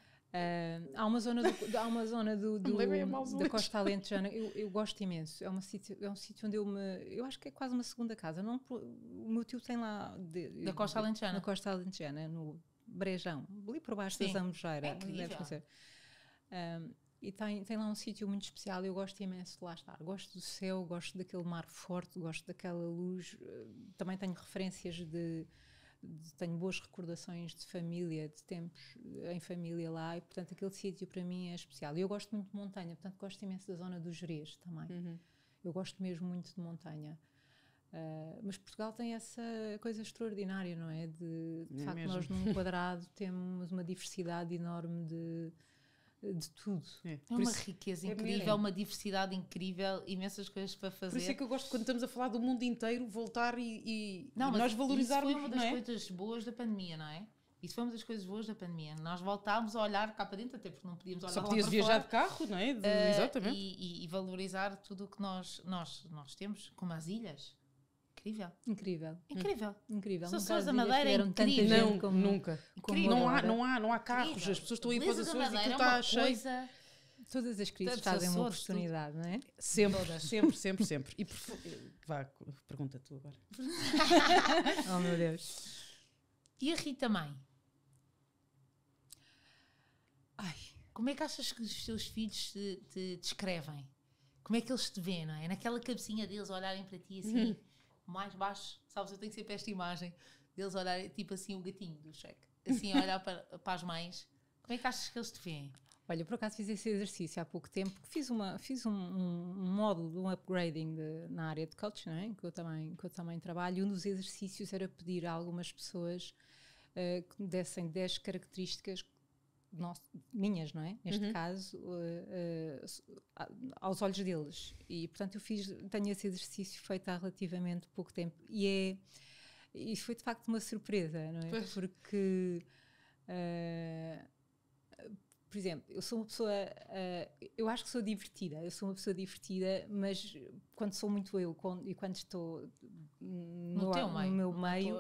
Ah, há uma zona, do, há uma zona do, do, da Costa Alentejana, eu, eu gosto imenso. É, um sítio, é um sítio onde eu me. Eu acho que é quase uma segunda casa. Não, o meu tio tem lá. De, da Costa Alentejana? Na Costa Alentejana, no Brejão, ali por baixo Sim. da Zambujeira. É deve conhecer. Um, ah, e tem, tem lá um sítio muito especial. Eu gosto imenso de lá estar. Gosto do céu, gosto daquele mar forte, gosto daquela luz. Ah, também tenho referências de tenho boas recordações de família, de tempos eh, em família lá, e portanto aquele sítio para mim é especial. E eu gosto muito de montanha, portanto gosto imenso da zona dos Jerez também. Uhum. Eu gosto mesmo muito de montanha. Uh, mas Portugal tem essa coisa extraordinária, não é? De, de é facto, mesmo. nós num quadrado temos uma diversidade enorme de, de tudo. É, é uma isso, riqueza é incrível, é. uma diversidade incrível, imensas coisas para fazer. Por isso é que eu gosto, quando estamos a falar do mundo inteiro, voltar e, e não, nós valorizarmos. Isso foi uma das é? coisas boas da pandemia, não é? Isso foi uma das coisas boas da pandemia. Nós voltámos a olhar cá para dentro, até porque não podíamos olhar Só podias lá para viajar fora. de carro, não é? De, uh, exatamente. E, e, e, valorizar tudo o que nós, nós, nós temos, como as ilhas incrível. Incrível. Incrível. Hum. Incrível. São pessoas da Madeira incrível. Não, como, nunca. Como não, há, não, há, não há carros, incrível. as pessoas estão aí para as ações e aquilo está cheio. Todas as crises fazem uma oportunidade, tudo. não é? Sempre, sempre, sempre, sempre. E por, vá, pergunta tu agora. oh meu Deus. E a Rita Mãe? Ai, como é que achas que os teus filhos te, te descrevem? Como é que eles te veem, não é? Naquela cabecinha deles olharem para ti assim, uhum mais baixo, sabes? Eu tenho sempre esta imagem deles olharem, tipo assim, o gatinho do cheque, assim, a olhar para, para as mães. Como é que achas que eles te veem? Olha, por acaso fiz esse exercício há pouco tempo, que fiz, uma, fiz um, um, um módulo, um upgrading de, na área de coaching, é? que, eu também, que eu também trabalho, e um dos exercícios era pedir a algumas pessoas uh, que me dessem 10 características nosso, minhas, não é? Neste uhum. caso, uh, uh, aos olhos deles. E, portanto, eu fiz, tenho esse exercício feito há relativamente pouco tempo. E é. E foi de facto uma surpresa, não é? Pois. Porque. Uh, por exemplo, eu sou uma pessoa. eu acho que sou divertida, eu sou uma pessoa divertida, mas quando sou muito eu quando, e quando estou no, no, ar, no meu meio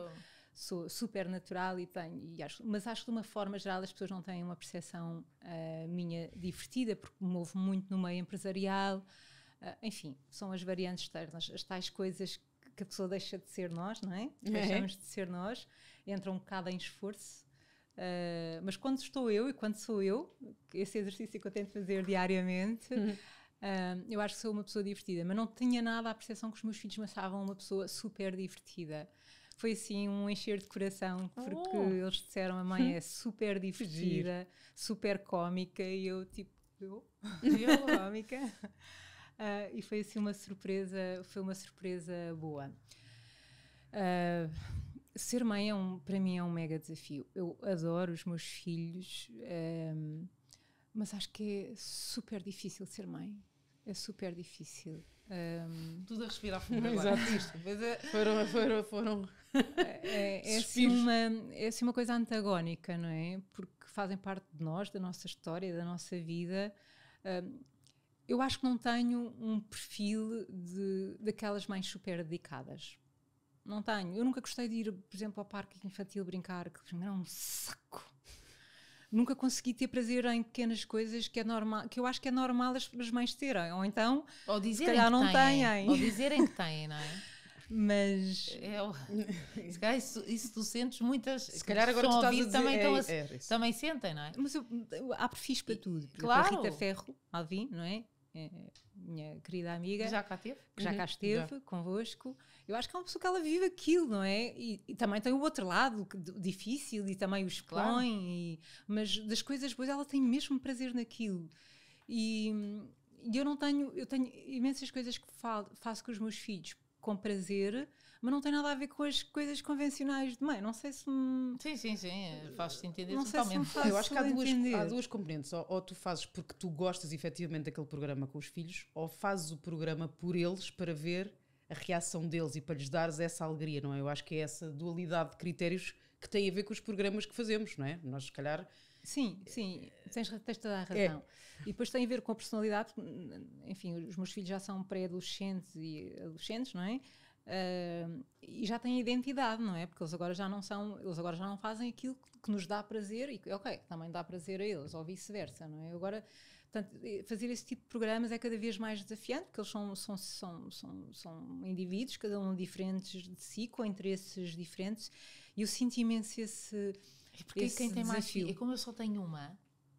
sou super natural e tenho, e acho, mas acho que de uma forma geral as pessoas não têm uma percepção uh, minha divertida, porque me movo muito no meio empresarial, uh, enfim, são as variantes externas, as tais coisas que a pessoa deixa de ser nós, não é? é. Deixamos é. de ser nós, entra um bocado em esforço, uh, mas quando estou eu e quando sou eu, esse exercício que eu tento fazer diariamente. Uhum. eu acho que sou uma pessoa divertida, mas não tinha nada a percepção que os meus filhos me achavam uma pessoa super divertida foi assim um encher de coração, porque oh. eles disseram a mãe é super divertida, super cómica, e eu tipo, eu? cómica? Uh, e foi assim uma surpresa, foi uma surpresa boa. Uh, ser mãe é um, para mim é um mega desafio. Eu adoro os meus filhos, um, ah, mas acho que é super difícil ser mãe. É super difícil. Um... Tudo a respirar fundo Exato. É. Foram, foram, foram. É, é, assim uma, é assim uma coisa antagónica, não é? Porque fazem parte de nós, da nossa história, da nossa vida. Um, eu acho que não tenho um perfil de, daquelas mães super dedicadas. Não tenho. Eu nunca gostei de ir, por exemplo, ao parque infantil brincar, que era um saco nunca consegui ter prazer em pequenas coisas que é normal, que eu acho que é normal as, as mães terem, ou então ou dizerem se calhar não têm, têm. Ou dizerem que têm, não é? Mas eu, é se calhar isso, isso tu sentes muitas. Se calhar agora estás a dizer, também, é, estão a, é, é, também sentem, não é? Mas eu, eu há perfis para tudo. claro. a Rita Ferro, Alvin, não é? É, minha querida amiga. já cá teve. Que já cá uhum. esteve já. convosco. Eu acho que é uma pessoa que ela vive aquilo, não é? E, e também tem o outro lado, difícil, e também o expõe, claro. e, mas das coisas boas ela tem mesmo prazer naquilo. E, e eu não tenho, eu tenho imensas coisas que falo, faço com os meus filhos com prazer, mas não tem nada a ver com as coisas convencionais de mãe. Não sei se. Me... Sim, sim, sim, é, faz-te entender não totalmente. Se eu acho que há duas, há duas componentes. Ou, ou, tu fazes porque tu gostas efetivamente daquele programa com os filhos, ou fazes o programa por eles para ver a reação deles e para lhes dares essa alegria, não é? Eu acho que é essa dualidade de critérios que tem a ver com os programas que fazemos, não é? Nós, se calhar. Sim, eh, sim, tens, tens toda a é. razão. É. E depois tem a ver com a personalidade, enfim, os meus filhos já são pré-adolescentes e adolescentes, não é? Uh, e já têm identidade, não é? Porque eles agora já não são, eles agora já não fazem aquilo que nos dá prazer e ok, também dá prazer a eles, ou vice-versa, não é? Agora, portanto, eh, fazer esse tipo de programas é cada vez mais desafiante, porque eles são, são, são, são, são indivíduos, cada um diferentes de si, com interesses diferentes, e eu senti imenso esse. E porque esse quem tem desafio. mais. E como eu só tenho uma, uh,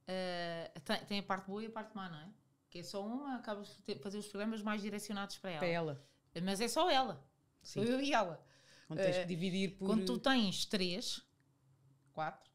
eh, tem, tem, a parte boa e a parte má, não é? Que é só uma, acabas de fazer os programas mais direcionados para ela. Para ela. Mas é só ela. Sim. Foi eu e ela. Quando tens ah, que dividir por. Quando tu tens três, quatro.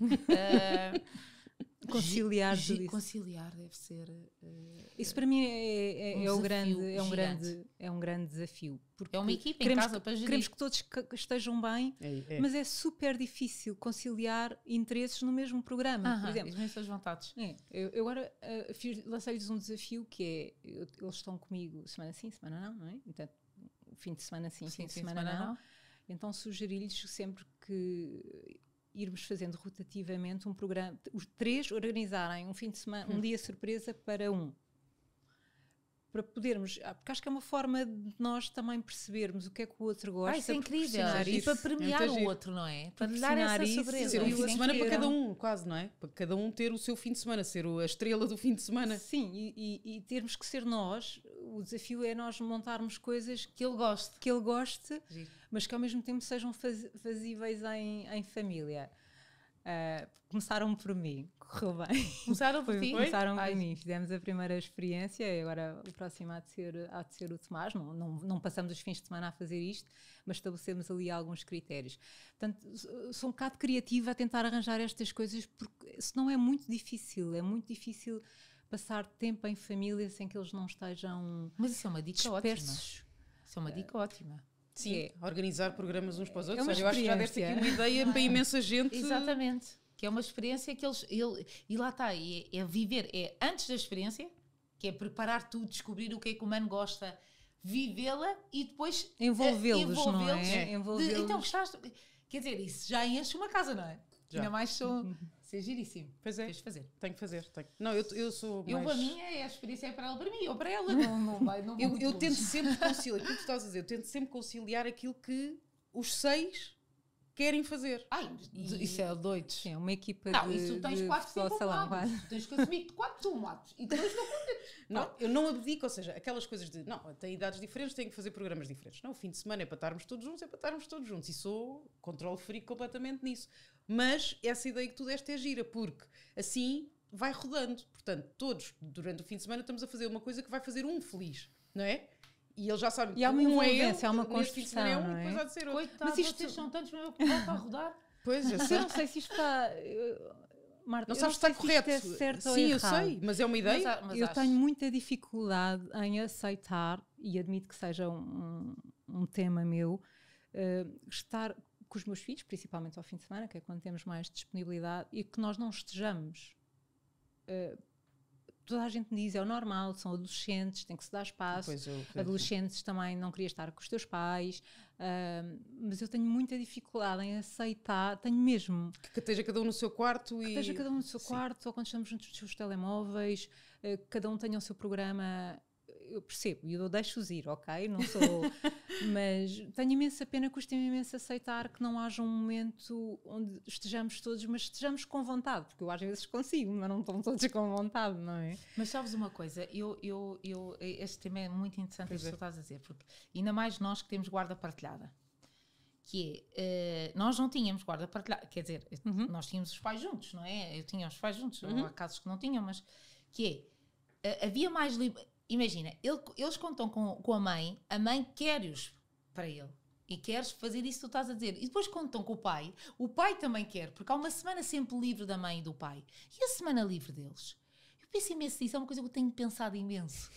uh, conciliar tudo Conciliar deve ser. Uh, isso para mim é, é, um, é grande, é, um grande, é um grande desafio. Porque é uma equipa em casa que, para gerir. Queremos que todos estejam bem, é, é, mas é super difícil conciliar interesses no mesmo programa. Uh -huh, por exemplo, as mesmas vontades. É, eu, eu, agora uh, lancei-lhes um desafio que é: eu, eles estão comigo semana sim, semana não, não é? Portanto, fim de semana sim, sim fim de semana, semana não. não. Então sugeri-lhes sempre que irmos fazendo rotativamente um programa, os três organizarem um fim de semana, hum. um dia surpresa para um, para podermos, ah, porque acho que é uma forma de nós também percebermos o que é que o outro gosta. Ah, isso é incrível. E para premiar o outro, não é? Para lhe dar essa surpresa. Ser um fim é de semana para cada um, quase, não é? Para cada um ter o seu fim de semana, ser a estrela do fim de semana. Sim, e, e, e termos que ser nós, o desafio é nós montarmos coisas que ele goste, que ele goste, Giro. mas que ao mesmo tempo sejam fazíveis em, em família. Uh, começaram por mim, correu bem. Começaram por ti? Começaram por mim, fizemos a primeira experiência e agora o próximo há de ser, há de ser o Tomás. Não, não, não, passamos os fins de semana a fazer isto, mas estabelecemos ali alguns critérios. Portanto, sou um bocado criativa a tentar arranjar estas coisas, porque senão é muito difícil, é muito difícil passar tempo em família sem que eles não estejam Mas isso é uma dica dispersos. ótima. Isso é uma dica eh, ótima. Sim, é, organizar programas uns para os é outros. É eu acho que já deste aqui uma ideia para imensa gente. Exatamente. Que é uma experiência que eles. Ele, e lá está, é, é viver, é antes da experiência, que é preparar tudo, descobrir o que é que o humano gosta, vivê-la e depois eh, envolvê-los. Envolvê não é? envolvê então gostaste. Quer dizer, isso já enche uma casa, não é? Já. Ainda mais sou. Uhum. Isso é giríssimo. Pois é. Tens de fazer. Tenho que fazer. Tenho. Não, eu, eu sou. Eu, para mim, é a experiência é para ela, para mim, ou para ela. Não, não vai, não eu, eu tento sempre conciliar. Aquilo que estás a dizer, eu tento sempre conciliar aquilo que os seis querem fazer. Ai, e... Isso é doidos. É uma equipa não, de. Não, isso tens de quatro pessoal, sei lá, Tens que assumir que quatro são e dois não Não, eu não abdico, ou seja, aquelas coisas de. Não, tem idades diferentes, tem que fazer programas diferentes. Não, o fim de semana é para estarmos todos juntos, é para estarmos todos juntos. E sou controle frio completamente nisso. Mas essa ideia que tu deste é gira, porque assim vai rodando. Portanto, todos, durante o fim de semana, estamos a fazer uma coisa que vai fazer um feliz, não é? E ele já sabe e há uma um é ele, há uma construção, é um, é? depois há de ser outro. Coitado, mas isto... vocês são tantos, mas eu que volto a rodar. Pois, eu sei. Eu não sei se isto está... Marta, não sabes se está correto. É certo Sim, eu sei, mas é uma ideia. Mas, mas eu acho. tenho muita dificuldade em aceitar, e admito que seja um, um tema meu, uh, estar com os meus filhos, principalmente ao fim de semana, que é quando temos mais disponibilidade, e que nós não estejamos. Uh, toda a gente me diz, é o normal, são adolescentes, tem que se dar espaço. É, é adolescentes também não queria estar com os teus pais, uh, mas eu tenho muita dificuldade em aceitar, tenho mesmo. Que, que esteja cada um no seu quarto que e. Que esteja cada um no seu Sim. quarto, ou quando estamos juntos dos seus telemóveis, uh, cada um tenha o seu programa eu percebo e eu deixo-os ir, ok? Não sou. mas tenho imensa pena, custa-me imenso aceitar que não haja um momento onde estejamos todos, mas estejamos com vontade, porque eu às vezes consigo, mas não estão todos com vontade, não é? Mas sabes uma coisa, eu, eu, eu, este tema é muito interessante, isto que é. estás a dizer, porque ainda mais nós que temos guarda partilhada que é, uh, nós não tínhamos guarda partilhada, quer dizer, uhum. nós tínhamos os pais juntos, não é? Eu tinha os pais juntos, uhum. há casos que não tinham, mas que é, uh, havia mais, liberdade imagina, ele, eles contam com, com a mãe, a mãe quer-os para ele. E queres fazer isso que tu estás a dizer. E depois contam com o pai, o pai também quer, porque há uma semana sempre livre da mãe e do pai. E a semana livre deles? Eu penso imenso nisso, é uma coisa que eu tenho pensado imenso.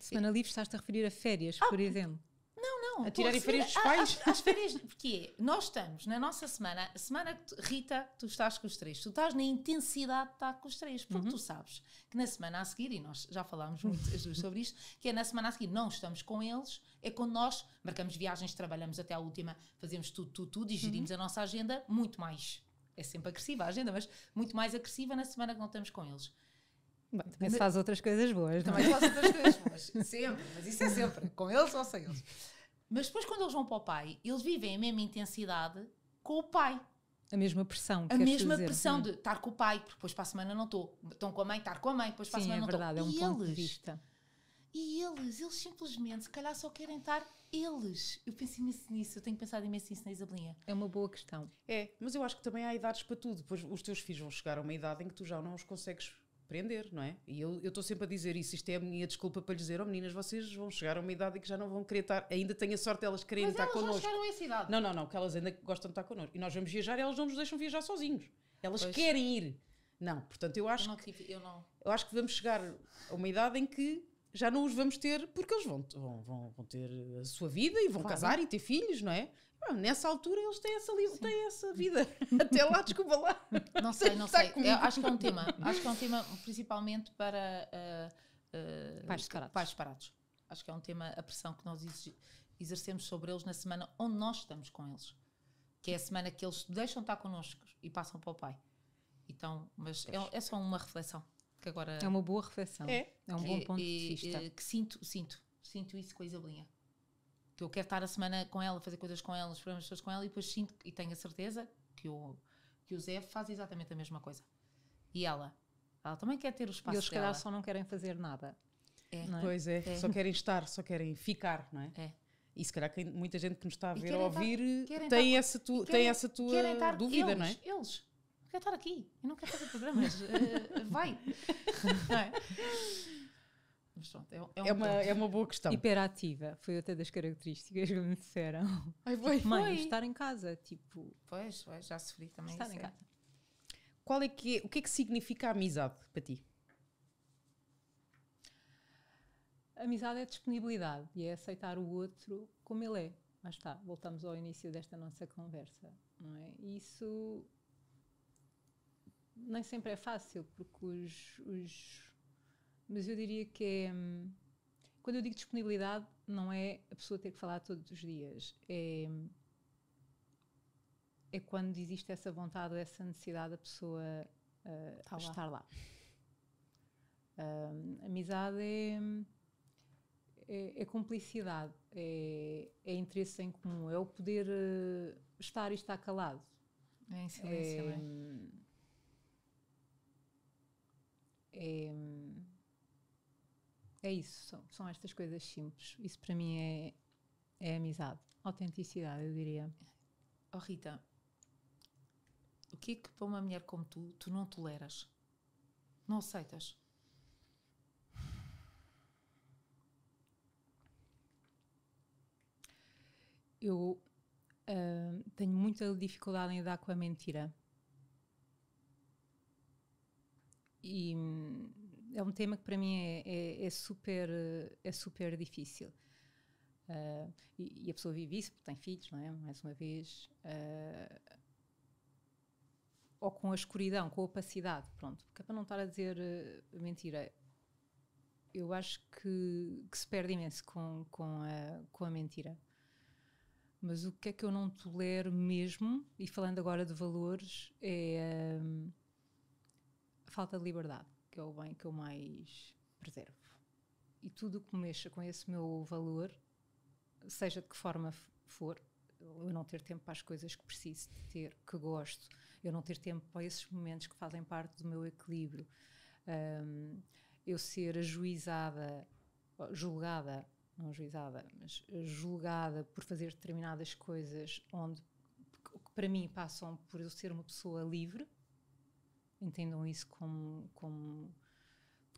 Semana livre, estás-te a referir a férias, ah, por exemplo. Não, não. A tirar férias dos pais? As férias, porque é, nós estamos na nossa semana, a semana que, tu, Rita, tu estás com os três, tu estás na intensidade de estar com os três, porque uhum. tu sabes que na semana a seguir, e nós já falámos muito as duas sobre isto, que é na semana a seguir não estamos com eles, é quando nós marcamos viagens, trabalhamos até à última, fazemos tudo, tudo, tudo e uhum. gerimos uhum. a nossa agenda muito mais. É sempre agressiva a agenda, mas muito mais agressiva na semana que não estamos com eles. Bem, também se faz outras coisas boas. Também se é? faz outras coisas boas, sempre, mas isso é sempre, com eles ou sem eles. Mas depois, quando eles vão para o pai, eles vivem a mesma intensidade com o pai. A mesma pressão. a mesma dizer, pressão sim. É? de estar com o pai, porque depois para a semana não estou. Estão com a mãe, estar com a mãe, depois para sim, a semana é não estou. É um e ponto eles, de vista. E eles, eles simplesmente, se calhar só querem estar eles. Eu penso imenso nisso, eu tenho pensado imenso nisso na Isabelinha. É uma boa questão. É, mas eu acho que também há idades para tudo. pois os teus filhos vão chegar a uma idade em que tu já não os consegues prender, não é? E eu estou sempre a dizer isso, isto é a minha desculpa para lhes dizer, oh meninas, vocês vão chegar a uma idade em que já não vão querer estar, ainda tenho a sorte de elas quererem Mas estar elas connosco. chegaram a essa idade. Não, não, não, que elas ainda gostam de estar connosco. E nós vamos viajar e elas não nos deixam viajar sozinhos. Elas pois. querem ir. Não, portanto, eu acho eu não, que eu, não. eu acho que vamos chegar a uma idade em que já não os vamos ter porque eles vão, vão, vão, vão ter a sua vida e vão claro. casar e ter filhos, não é? Ah, nessa altura eles têm essa, têm essa vida. Até lá, desculpa lá. Não sei, não sei. Eu acho que é um tema. Acho que é um tema principalmente para uh, uh, pais separados. Pais separados. Acho que é um tema, a pressão que nós exercemos sobre eles na semana onde nós estamos com eles. Que é a semana que eles deixam estar connosco e passam para o pai. Então, mas é, é só uma reflexão. Que agora... É uma boa reflexão. É, é um que, bom ponto de vista. Eh, que sinto, sinto, sinto isso com a Isabelinha que eu quero estar a semana com ela, fazer coisas com ela, os programas todos com ela, e depois sinto e tenho a certeza que o, que o Zé faz exatamente a mesma coisa. E ela, ela também quer ter o espaço. E eles, se calhar, só não querem fazer nada. É. É? Pois é, é, só querem estar, só querem ficar, não é? É. E se calhar muita gente que nos está a ver ou ouvir estar, tem, estar, essa tu, querem, tem essa tua estar, dúvida, eles, não é? Eles, eu quero estar aqui, eu não quero fazer programas, uh, vai. É? Mas pronto, é, é, um é uma, é uma boa questão. Hiperativa, foi outra das características que me disseram. Ai, foi, mãe, estar em casa, tipo. Pois, pois já sofri também. Estar em é. casa. Qual é que é, o que é que significa a amizade para ti? Amizade é disponibilidade e é aceitar o outro como ele é. Mas está, voltamos ao início desta nossa conversa, não é? Isso nem sempre é fácil, porque os, os mas eu diria que é. Hum, quando eu digo disponibilidade, não é a pessoa ter que falar todos os dias. É, hum, é quando existe essa vontade, essa necessidade da pessoa uh, tá lá. estar lá. Uh, amizade é, é, é cumplicidade, é, é, interesse em comum, é o poder uh, estar e estar calado. É em silêncio, é, é, é é isso, são, são estas coisas simples. Isso para mim é, é amizade, autenticidade, eu diria. Oh Rita, o que é que para uma mulher como tu, tu não toleras? Não aceitas? Eu uh, tenho muita dificuldade em lidar com a mentira. E é um tema que para mim é, é, é super, é super difícil. Uh, e, e, a pessoa vive isso porque tem filhos, não é? Mais uma vez. Uh, ou com a escuridão, com a opacidade, pronto. Porque é para não estar a dizer uh, mentira, eu acho que, que, se perde imenso com, com, a, com a mentira. Mas o que é que eu não tolero mesmo, e falando agora de valores, é a falta de liberdade que é o bem que eu mais preservo. E tudo o que mexa com esse meu valor, seja de que forma for, eu não ter tempo para as coisas que preciso de ter, que gosto, eu não ter tempo para esses momentos que fazem parte do meu equilíbrio, um, eu ser ajuizada, julgada, não ajuizada, mas julgada por fazer determinadas coisas onde, que para mim passam por eu ser uma pessoa livre entendam isso como, como,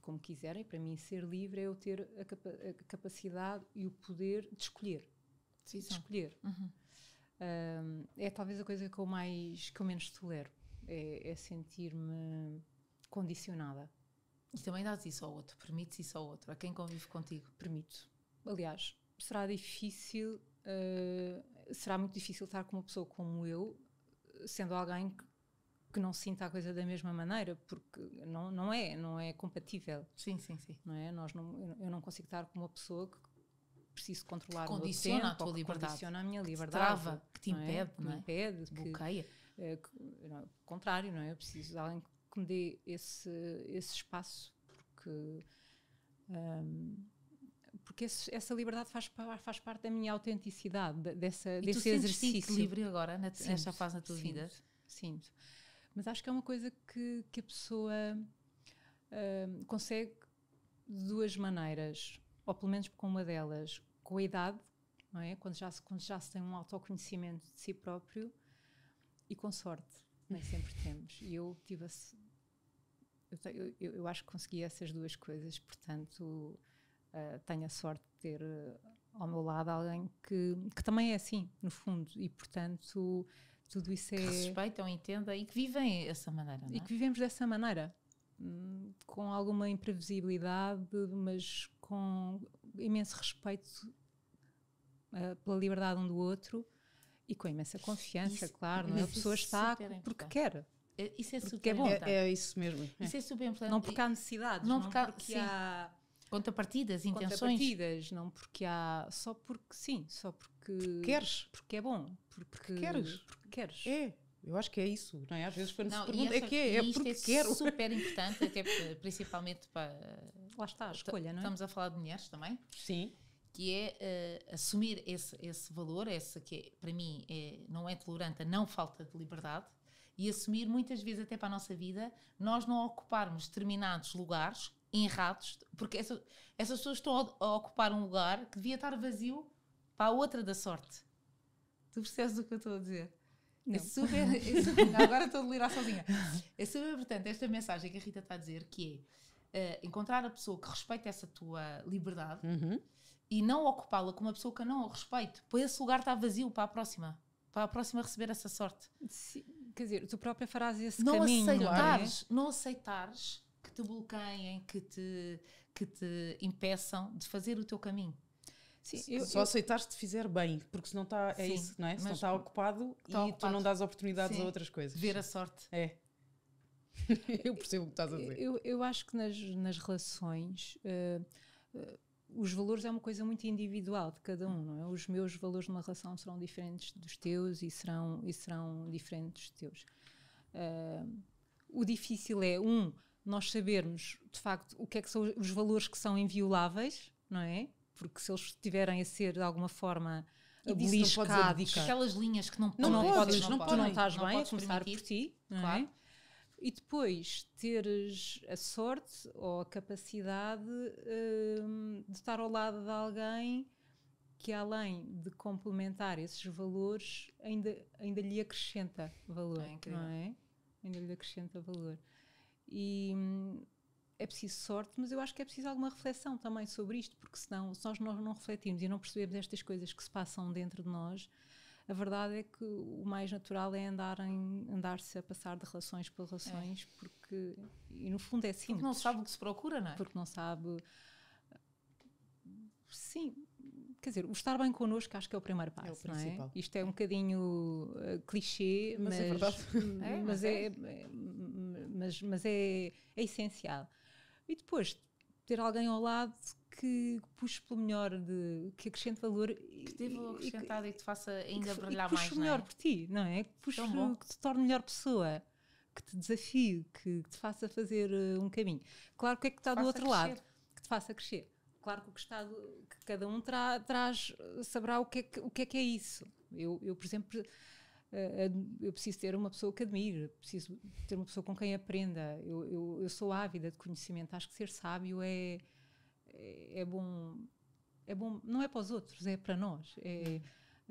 como quiserem. Para mim, ser livre é eu ter a, capa a capacidade e o poder de escolher. Sim, de escolher. Uhum. Um, é talvez a coisa que eu, mais, que eu menos tolero. É, é sentir-me condicionada. E também dás isso ao outro, permites isso ao outro, a quem convive contigo. Permito. Aliás, será difícil, uh, será muito difícil estar com uma pessoa como eu, sendo alguém que que não sinta a coisa da mesma maneira, porque não, não é, não é compatível. Sim, sim, sim. Não é? Nós não, eu não consigo estar com uma pessoa que preciso controlar que condiciona o tempo, a tua liberdade, condiciona a minha que liberdade, trava, que te impede, não é? não que me é? impede, bloqueia. Eh, não, é? contrário, não é? Eu preciso de alguém que me dê esse, esse espaço, porque um, porque esse, essa liberdade faz, faz parte da minha autenticidade, dessa, e desse tu exercício. livre agora, nesta fase da tua sinto, vida? Sinto. Mas acho que é uma coisa que, que a pessoa uh, consegue de duas maneiras, ou pelo menos com uma delas, com a idade, não é? Quando já se, quando já se tem um autoconhecimento de si próprio e com sorte, nem sempre temos. E eu tive a, eu, eu, eu, acho que consegui essas duas coisas, portanto uh, tenho a sorte de ter uh, ao meu lado alguém que, que também é assim, no fundo, e portanto tudo isso é. Que respeitam, entendam e que vivem dessa maneira. É? E que vivemos dessa maneira. Hum, com alguma imprevisibilidade, mas com imenso respeito uh, pela liberdade um do outro e com imensa confiança, isso, claro. Não é? A pessoa está porque quer. Isso é, é, é super é bom. É, é isso mesmo. Isso é super importante. Não porque há necessidades, não, não porque, porque há Contrapartidas, intenções? Contrapartidas, não porque há. Só porque sim, só porque. porque queres? Porque é bom. Porque, porque queres? Porque queres. É. Eu acho que é isso, não é? Às vezes quando não, se pergunta, essa, é que é, é porque é quero. super importante, até principalmente para... Lá está, a escolha, não é? Estamos a falar de mulheres também. Sim. Que é uh, assumir esse, esse valor, essa que é, para mim é, não é tolerante a não falta de liberdade, e assumir muitas vezes até para a nossa vida, nós não ocuparmos determinados lugares errados, porque essa, essas pessoas estão a, a, ocupar um lugar que devia estar vazio para a outra da sorte. Tu percebes o que eu estou a dizer? É não. É super, é super agora estou a delirar sozinha. É super importante esta mensagem que a Rita está a dizer, que é uh, encontrar a pessoa que respeita essa tua liberdade uhum. e não ocupá-la com uma pessoa que não a respeite, pois esse lugar está vazio para a próxima. Para a próxima receber essa sorte. Sim, quer dizer, tu própria farás esse não caminho. É? Aceitares, não, é? não aceitares que te bloqueiem, que te, que te impeçam de fazer o teu caminho. Sim, eu, só eu... aceitar se te fizer bem, porque se não está, é Sim, isso, não é? Se não está ocupado tá e ocupado. tu não dás oportunidades Sim. a outras coisas. Ver a sorte. É. eu percebo o que estás a dizer. Eu, eu acho que nas, nas relações. Uh, uh, os valores é uma coisa muito individual de cada um, não é? Os meus valores numa relação serão diferentes dos teus e serão, e serão diferentes dos teus. Uh, o difícil é, um, nós sabermos, de facto, o que é que são os valores que são invioláveis, não é? Porque se eles estiverem a ser, de alguma forma, beliscádica... aquelas linhas que não, não, não, podes, não, podes, não, podes, não, estás não bem, a começar permitir, por ti, não é? claro. é? E depois teres a sorte ou a capacidade hum, de estar ao lado de alguém que além de complementar esses valores, ainda, ainda lhe acrescenta valor, é não é? Ainda lhe acrescenta valor. E hum, é preciso sorte, mas eu acho que é preciso alguma reflexão também sobre isto, porque senão, se nós não, não refletirmos e não percebemos estas coisas que se passam dentro de nós, a verdade é que o mais natural é andar andar-se a passar de relações para relações, é. porque, e no fundo é assim. Porque não sabe o que se procura, não é? Porque não sabe. Sim, quer dizer, o estar bem connosco acho que é o primeiro passo. É o é? principal. É? Isto é um bocadinho uh, clichê, é é, mas, mas, é, verdade. é, mas, é, mas, mas é, é essencial. E depois, ter alguém ao lado que puxe pelo melhor, de, que acrescente valor. Que te vou acrescentado e, que, te faça ainda que, brilhar que mais. Que puxe é? melhor é? por ti, não é? Que, puxe, que te torne melhor pessoa, que te desafie, que, te faça fazer eh, um caminho. Claro que é que está do outro lado, que te faça crescer. Claro que o que está, do, que cada um tra, traz, saberá o que, é que, o que é que é isso. Eu, eu por exemplo, eu preciso ter uma pessoa que admire, preciso ter uma pessoa com quem aprenda. Eu, eu, eu sou ávida de conhecimento, acho que ser sábio é, é, é, bom, é bom, não é para os outros, é para nós. É,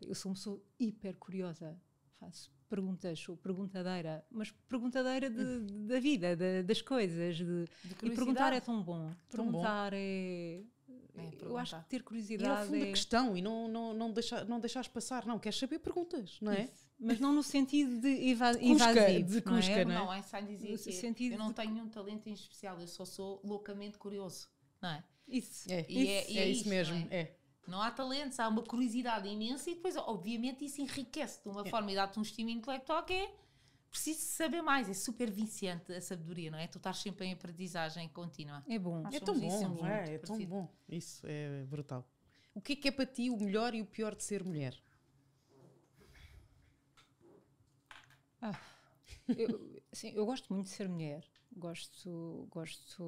eu sou uma pessoa hiper curiosa, faço perguntas, sou perguntadeira, mas perguntadeira de, de, hum. da vida, de, das coisas. e perguntar é tão bom. Tão perguntar bom. é. É, eu acho que ter curiosidade. E ao fundo é... a questão e não, não, não, deixar, não deixares passar, não. Queres saber? Perguntas, não é? Isso mas não no sentido de invasivo Cusca, de é? Cusca, não é? Não, é? não Einstein dizia que sentido eu não tenho nenhum talento em especial, eu só sou loucamente curioso, não é? Isso, é, e é- isso, é, e é, é, isso mesmo, não é? é? Não há talentos, há uma curiosidade imensa e depois, obviamente, isso enriquece de uma forma e dá-te um estímulo intelectual que é preciso saber mais, é super viciante a sabedoria, não é? Tu estás sempre em aprendizagem contínua. É bom, é tão bom, é? É tão bom, isso é brutal. O que é que é para ti o melhor e o pior de ser mulher? Ah, eu, sim, eu gosto muito de ser mulher. Gosto. gosto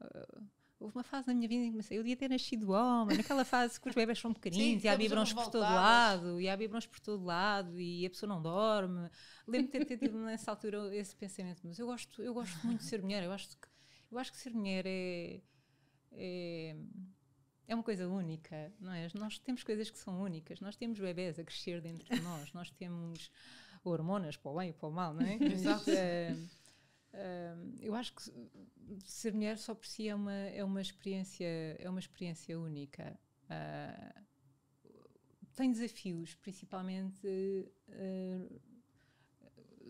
uh, houve uma fase na minha vida em que eu devia ter nascido homem, naquela fase que os bebés são pequeninos sim, e há vibrões por todo lado, e há vibrões por todo lado, e a pessoa não dorme. Lembro-me de ter tido nessa altura esse pensamento, mas eu gosto, eu gosto muito de ser mulher. Eu acho que, eu acho que ser mulher é, é é uma coisa única, não é? Nós temos coisas que são únicas, nós temos bebés a crescer dentro de nós, nós temos hormonas para o bem e para o mal, não é? Exato. Uh, eu acho que ser mulher só por si é uma, é uma, experiência, é uma experiência única. Uh, tem desafios, principalmente uh,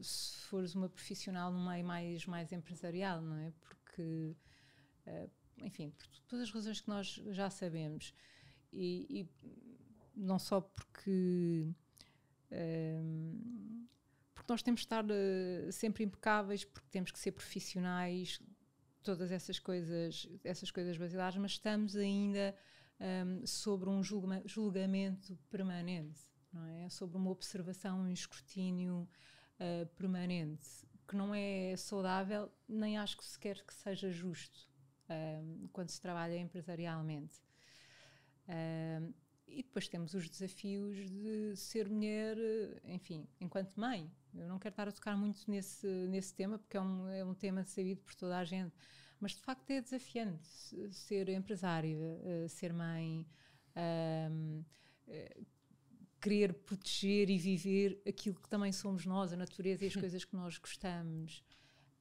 se fores uma profissional num meio mais, mais empresarial, não é? Porque, enfim, por todas as razões que nós já sabemos. E, e não só porque porque nós temos que estar uh, sempre impecáveis, porque temos que ser profissionais, todas essas coisas, essas coisas basilares, mas estamos ainda um, sobre um julga julgamento permanente, não é? Sobre uma observação, um escrutínio uh, permanente, que não é saudável, nem acho que sequer que seja justo um, quando se trabalha empresarialmente. Um, e depois temos os desafios de ser mulher, eh, enfim, enquanto mãe. Eu não quero estar a tocar muito nesse, nesse tema, porque é um, é um tema sabido por toda a gente, mas de facto é desafiante ser empresária, eh, ser mãe, um, eh, querer proteger e viver aquilo que também somos nós, a natureza e as coisas que nós gostamos,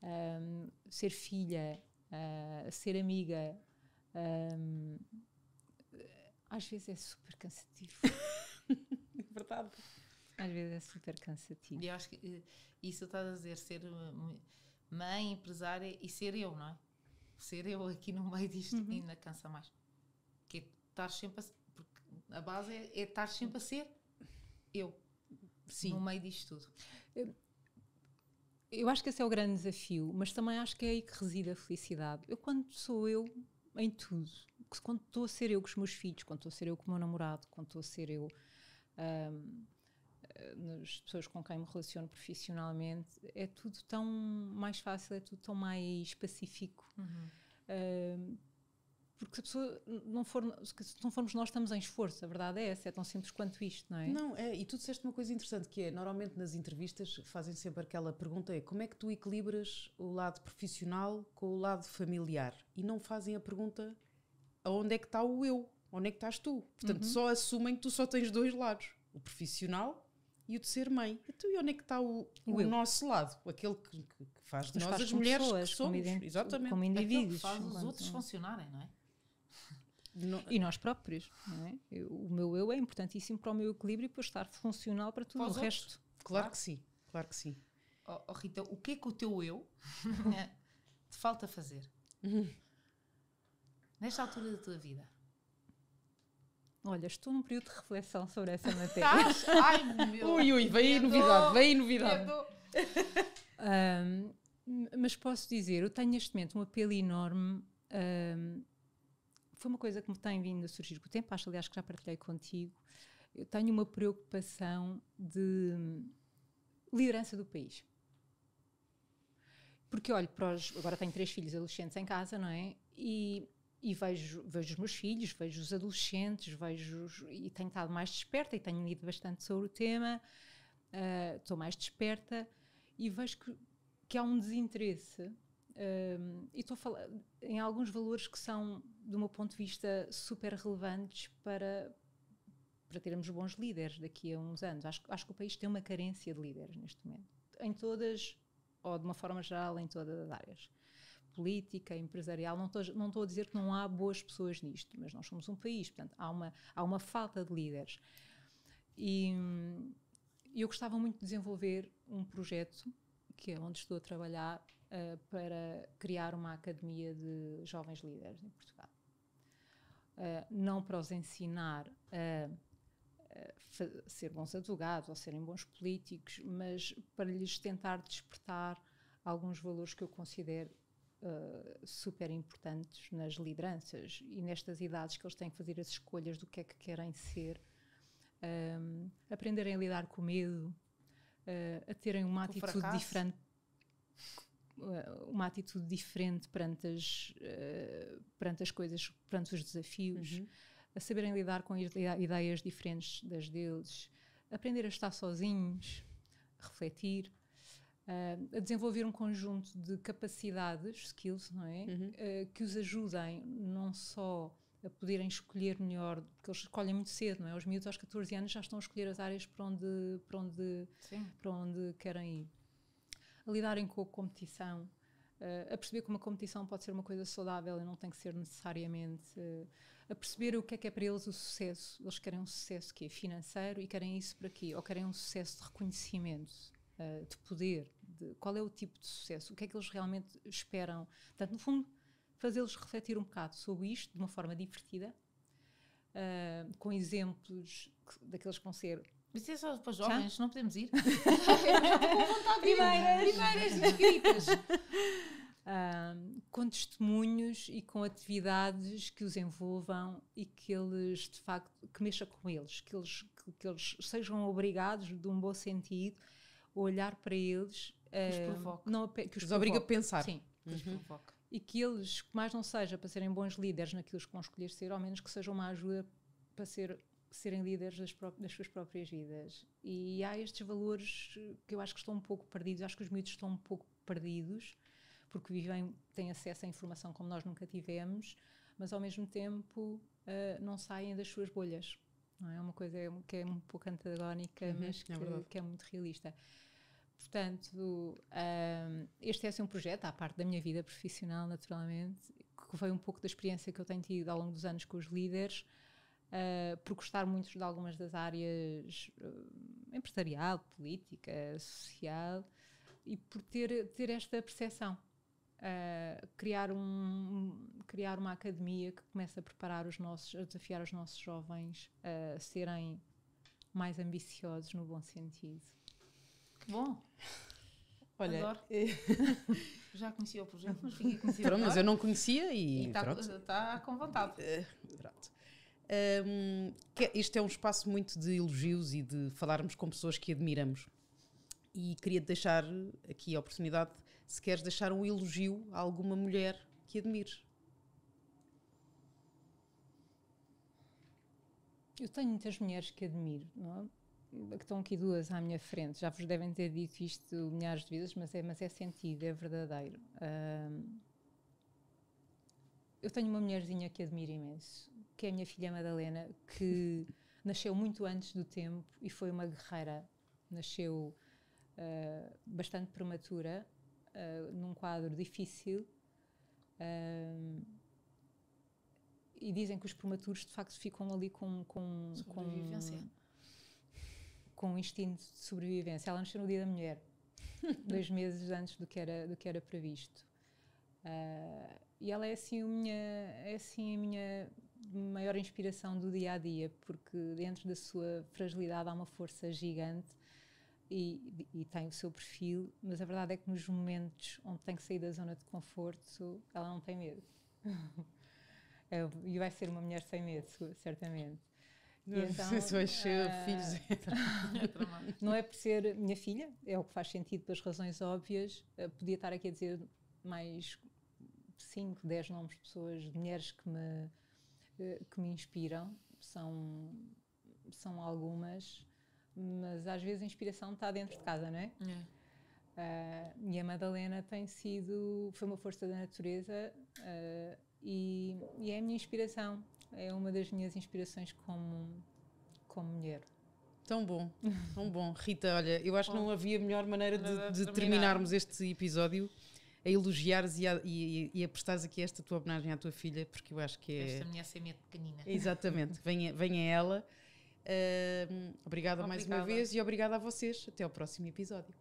um, ser filha, uh, ser amiga. Um, às vezes é super cansativo. É verdade. Às vezes é super cansativo. E acho que eh, isso estás a dizer, ser eh, mãe, empresária e ser eu, não é? Ser eu aqui no meio disto uhum. ainda cansa mais. Que é estar sempre a. Porque a base é, é estar sempre a ser eu. Sim. No meio disto tudo. Eu, eu acho que esse é o grande desafio, mas também acho que é aí que reside a felicidade. Eu, quando sou eu, em tudo. Quando estou a ser eu com os meus filhos, quando estou a ser eu com o meu namorado, quando estou a ser eu um, nas pessoas com quem me relaciono profissionalmente, é tudo tão mais fácil, é tudo tão mais pacífico. Uhum. Um, porque se a pessoa não for, se não formos nós, estamos em esforço, a verdade é essa, é tão simples quanto isto, não é? Não, é, e tu disseste uma coisa interessante que é, normalmente nas entrevistas fazem sempre aquela pergunta, é como é que tu equilibras o lado profissional com o lado familiar? E não fazem a pergunta aonde é que está o eu, onde é que estás tu? Portanto, uhum. só assumem que tu só tens dois lados, o profissional e o de ser mãe. tu, e onde é que está o, o, o nosso lado? Aquele que, que faz de nós, faz as mulheres pessoas, que somos, como exatamente. Como indivíduos. Aquele que faz os outros funcionarem, não é? E nós próprios, é? O meu eu é importantíssimo para o meu equilíbrio e para estar funcional para tudo o resto. Claro, claro que sim, claro que sim. Oh, oh, Rita, o que é que o teu eu eh, te falta fazer? Nesta altura da tua vida? Olha, estou num período de reflexão sobre essa matéria. Ai, meu ui, ui, vem novidade, vem novidade. Um, mas posso dizer, eu tenho neste momento um apelo enorme um, foi uma coisa que me tem vindo a surgir com o tempo, acho aliás que já partilhei contigo. Eu tenho uma preocupação de hum, liderança do país. Porque olho para os. Agora tenho três filhos adolescentes em casa, não é? E, e vejo, vejo os meus filhos, vejo os adolescentes, vejo. Os, e tenho estado mais desperta e tenho lido bastante sobre o tema, uh, estou mais desperta e vejo que, que há um desinteresse e estou a falar em alguns valores que são, do meu ponto de vista, super relevantes para, para termos bons líderes daqui a uns anos. Acho, acho que o país tem uma carência de líderes neste momento, em todas, ou de uma forma geral, em todas as áreas. Política, empresarial, não estou, não estou a dizer que não há boas pessoas nisto, mas nós somos um país, portanto, há uma, há uma falta de líderes. E eu gostava muito de desenvolver um projeto, que é onde estou a trabalhar, eh, para criar uma academia de jovens líderes em Portugal. Uh, não para os ensinar a, a ser bons advogados ou serem bons políticos, mas para lhes tentar despertar alguns valores que eu considero uh, super importantes nas lideranças e nestas idades que eles têm que fazer as escolhas do que é que querem ser, um, ehm, aprenderem a lidar com medo, uh, a terem uma com atitude fracasso. diferente eh, uma atitude diferente perante as, uh, perante as coisas, perante os desafios, uhum. a saberem lidar com ideias diferentes das deles, aprender a estar sozinhos, a refletir, uh, a desenvolver um conjunto de capacidades, skills, não é? Uhum. Uh, que os ajudem não só a poderem escolher melhor, porque eles escolhem muito cedo, não é? Os miúdos aos 14 anos já estão a escolher as áreas para onde, para onde, para onde querem ir a lidarem com a competição, eh, a perceber como a competição pode ser uma coisa saudável e não tem que ser necessariamente. Eh, a perceber o que é que é para eles o sucesso. Eles querem um sucesso que é financeiro e querem isso para quê? Ou querem um sucesso de reconhecimento. Eh, de poder, de qual é o tipo de sucesso, o que é que eles realmente esperam. Portanto, no fundo, fazê-los refletir um bocado sobre isto de uma forma divertida, com exemplos daqueles que vão ser mas é só para jovens, não podemos ir. primeiras. primeiras inscritas. Uh, com testemunhos e com atividades que os envolvam e que eles de facto que mexa com eles, que eles que, que eles sejam obrigados de um bom sentido a olhar para eles, uh, que os não, que os, os obriga a pensar, sim, uhum. que os uhum. e que eles que mais não seja para serem bons líderes naquilo que vão escolher ser, ao menos que sejam uma ajuda para ser serem líderes das, das, suas próprias vidas. E há estes valores que eu acho que estão um pouco perdidos, acho que os miúdos estão um pouco perdidos, porque vivem, têm acesso à informação como nós nunca tivemos, mas ao mesmo tempo uh, não saem das suas bolhas. Não é? é uma coisa que é um pouco antagónica, uhum, mas é que é, que é, muito realista. Portanto, um, este é assim, um projeto, à parte da minha vida profissional, naturalmente, que vem um pouco da experiência que eu tenho tido ao longo dos anos com os líderes, uh, por gostar muito de algumas das áreas uh, empresarial, política, social, e por ter, ter esta percepção. Uh, criar, um, criar uma academia que comece a preparar os nossos, a desafiar os nossos jovens a serem mais ambiciosos no bom sentido. Que bom! Olha, já conhecia o projeto, mas fiquei conhecida. Pronto, mas eu não conhecia e. Está tá com vontade. Pronto. Um, este é, é um espaço muito de elogios e de falarmos com pessoas que admiramos. E queria deixar aqui a oportunidade, se queres deixar um elogio a alguma mulher que admires. Eu tenho muitas mulheres que admiro, não é? que estão aqui duas à minha frente. Já vos devem ter dito isto milhares de vezes, mas é, mas é sentido, é verdadeiro. Um, eu tenho uma mulherzinha que admiro imenso, que é a minha filha Madalena, que nasceu muito antes do tempo e foi uma guerreira. Nasceu uh, bastante prematura, uh, num quadro difícil. Uh, e dizem que os prematuros de facto ficam ali com. com sobrevivência. Com, com instinto de sobrevivência. Ela nasceu no Dia da Mulher, dois meses antes do que era, do que era previsto. Uh, e ela é assim, minha, é assim a minha maior inspiração do dia a dia, porque dentro da sua fragilidade há uma força gigante e, e tem o seu perfil, mas a verdade é que nos momentos onde tem que sair da zona de conforto, ela não tem medo. É, e vai ser uma mulher sem medo, certamente. Não, então, sei se ser uh, filhos. não é por ser minha filha, é o que faz sentido pelas razões óbvias. Eu ah, podia estar aqui a dizer mais 5, 10 nomes de pessoas, de mulheres que me eh, que me inspiram, são, são algumas, mas às vezes a inspiração está dentro de casa, não é? é. Uh, e a Madalena tem sido, foi uma força da natureza uh, e, e, é a minha inspiração, é uma das minhas inspirações como, como mulher. Tão bom, tão bom. Rita, olha, eu acho que não oh. havia melhor maneira de, de terminarmos este episódio a elogiares e a, e, e a prestares aqui esta tua homenagem à tua filha, porque eu acho que é. Esta minha semente pequenina. Exatamente, venha, venha ela. Uh, obrigada, obrigada mais uma vez e obrigada a vocês. Até ao próximo episódio.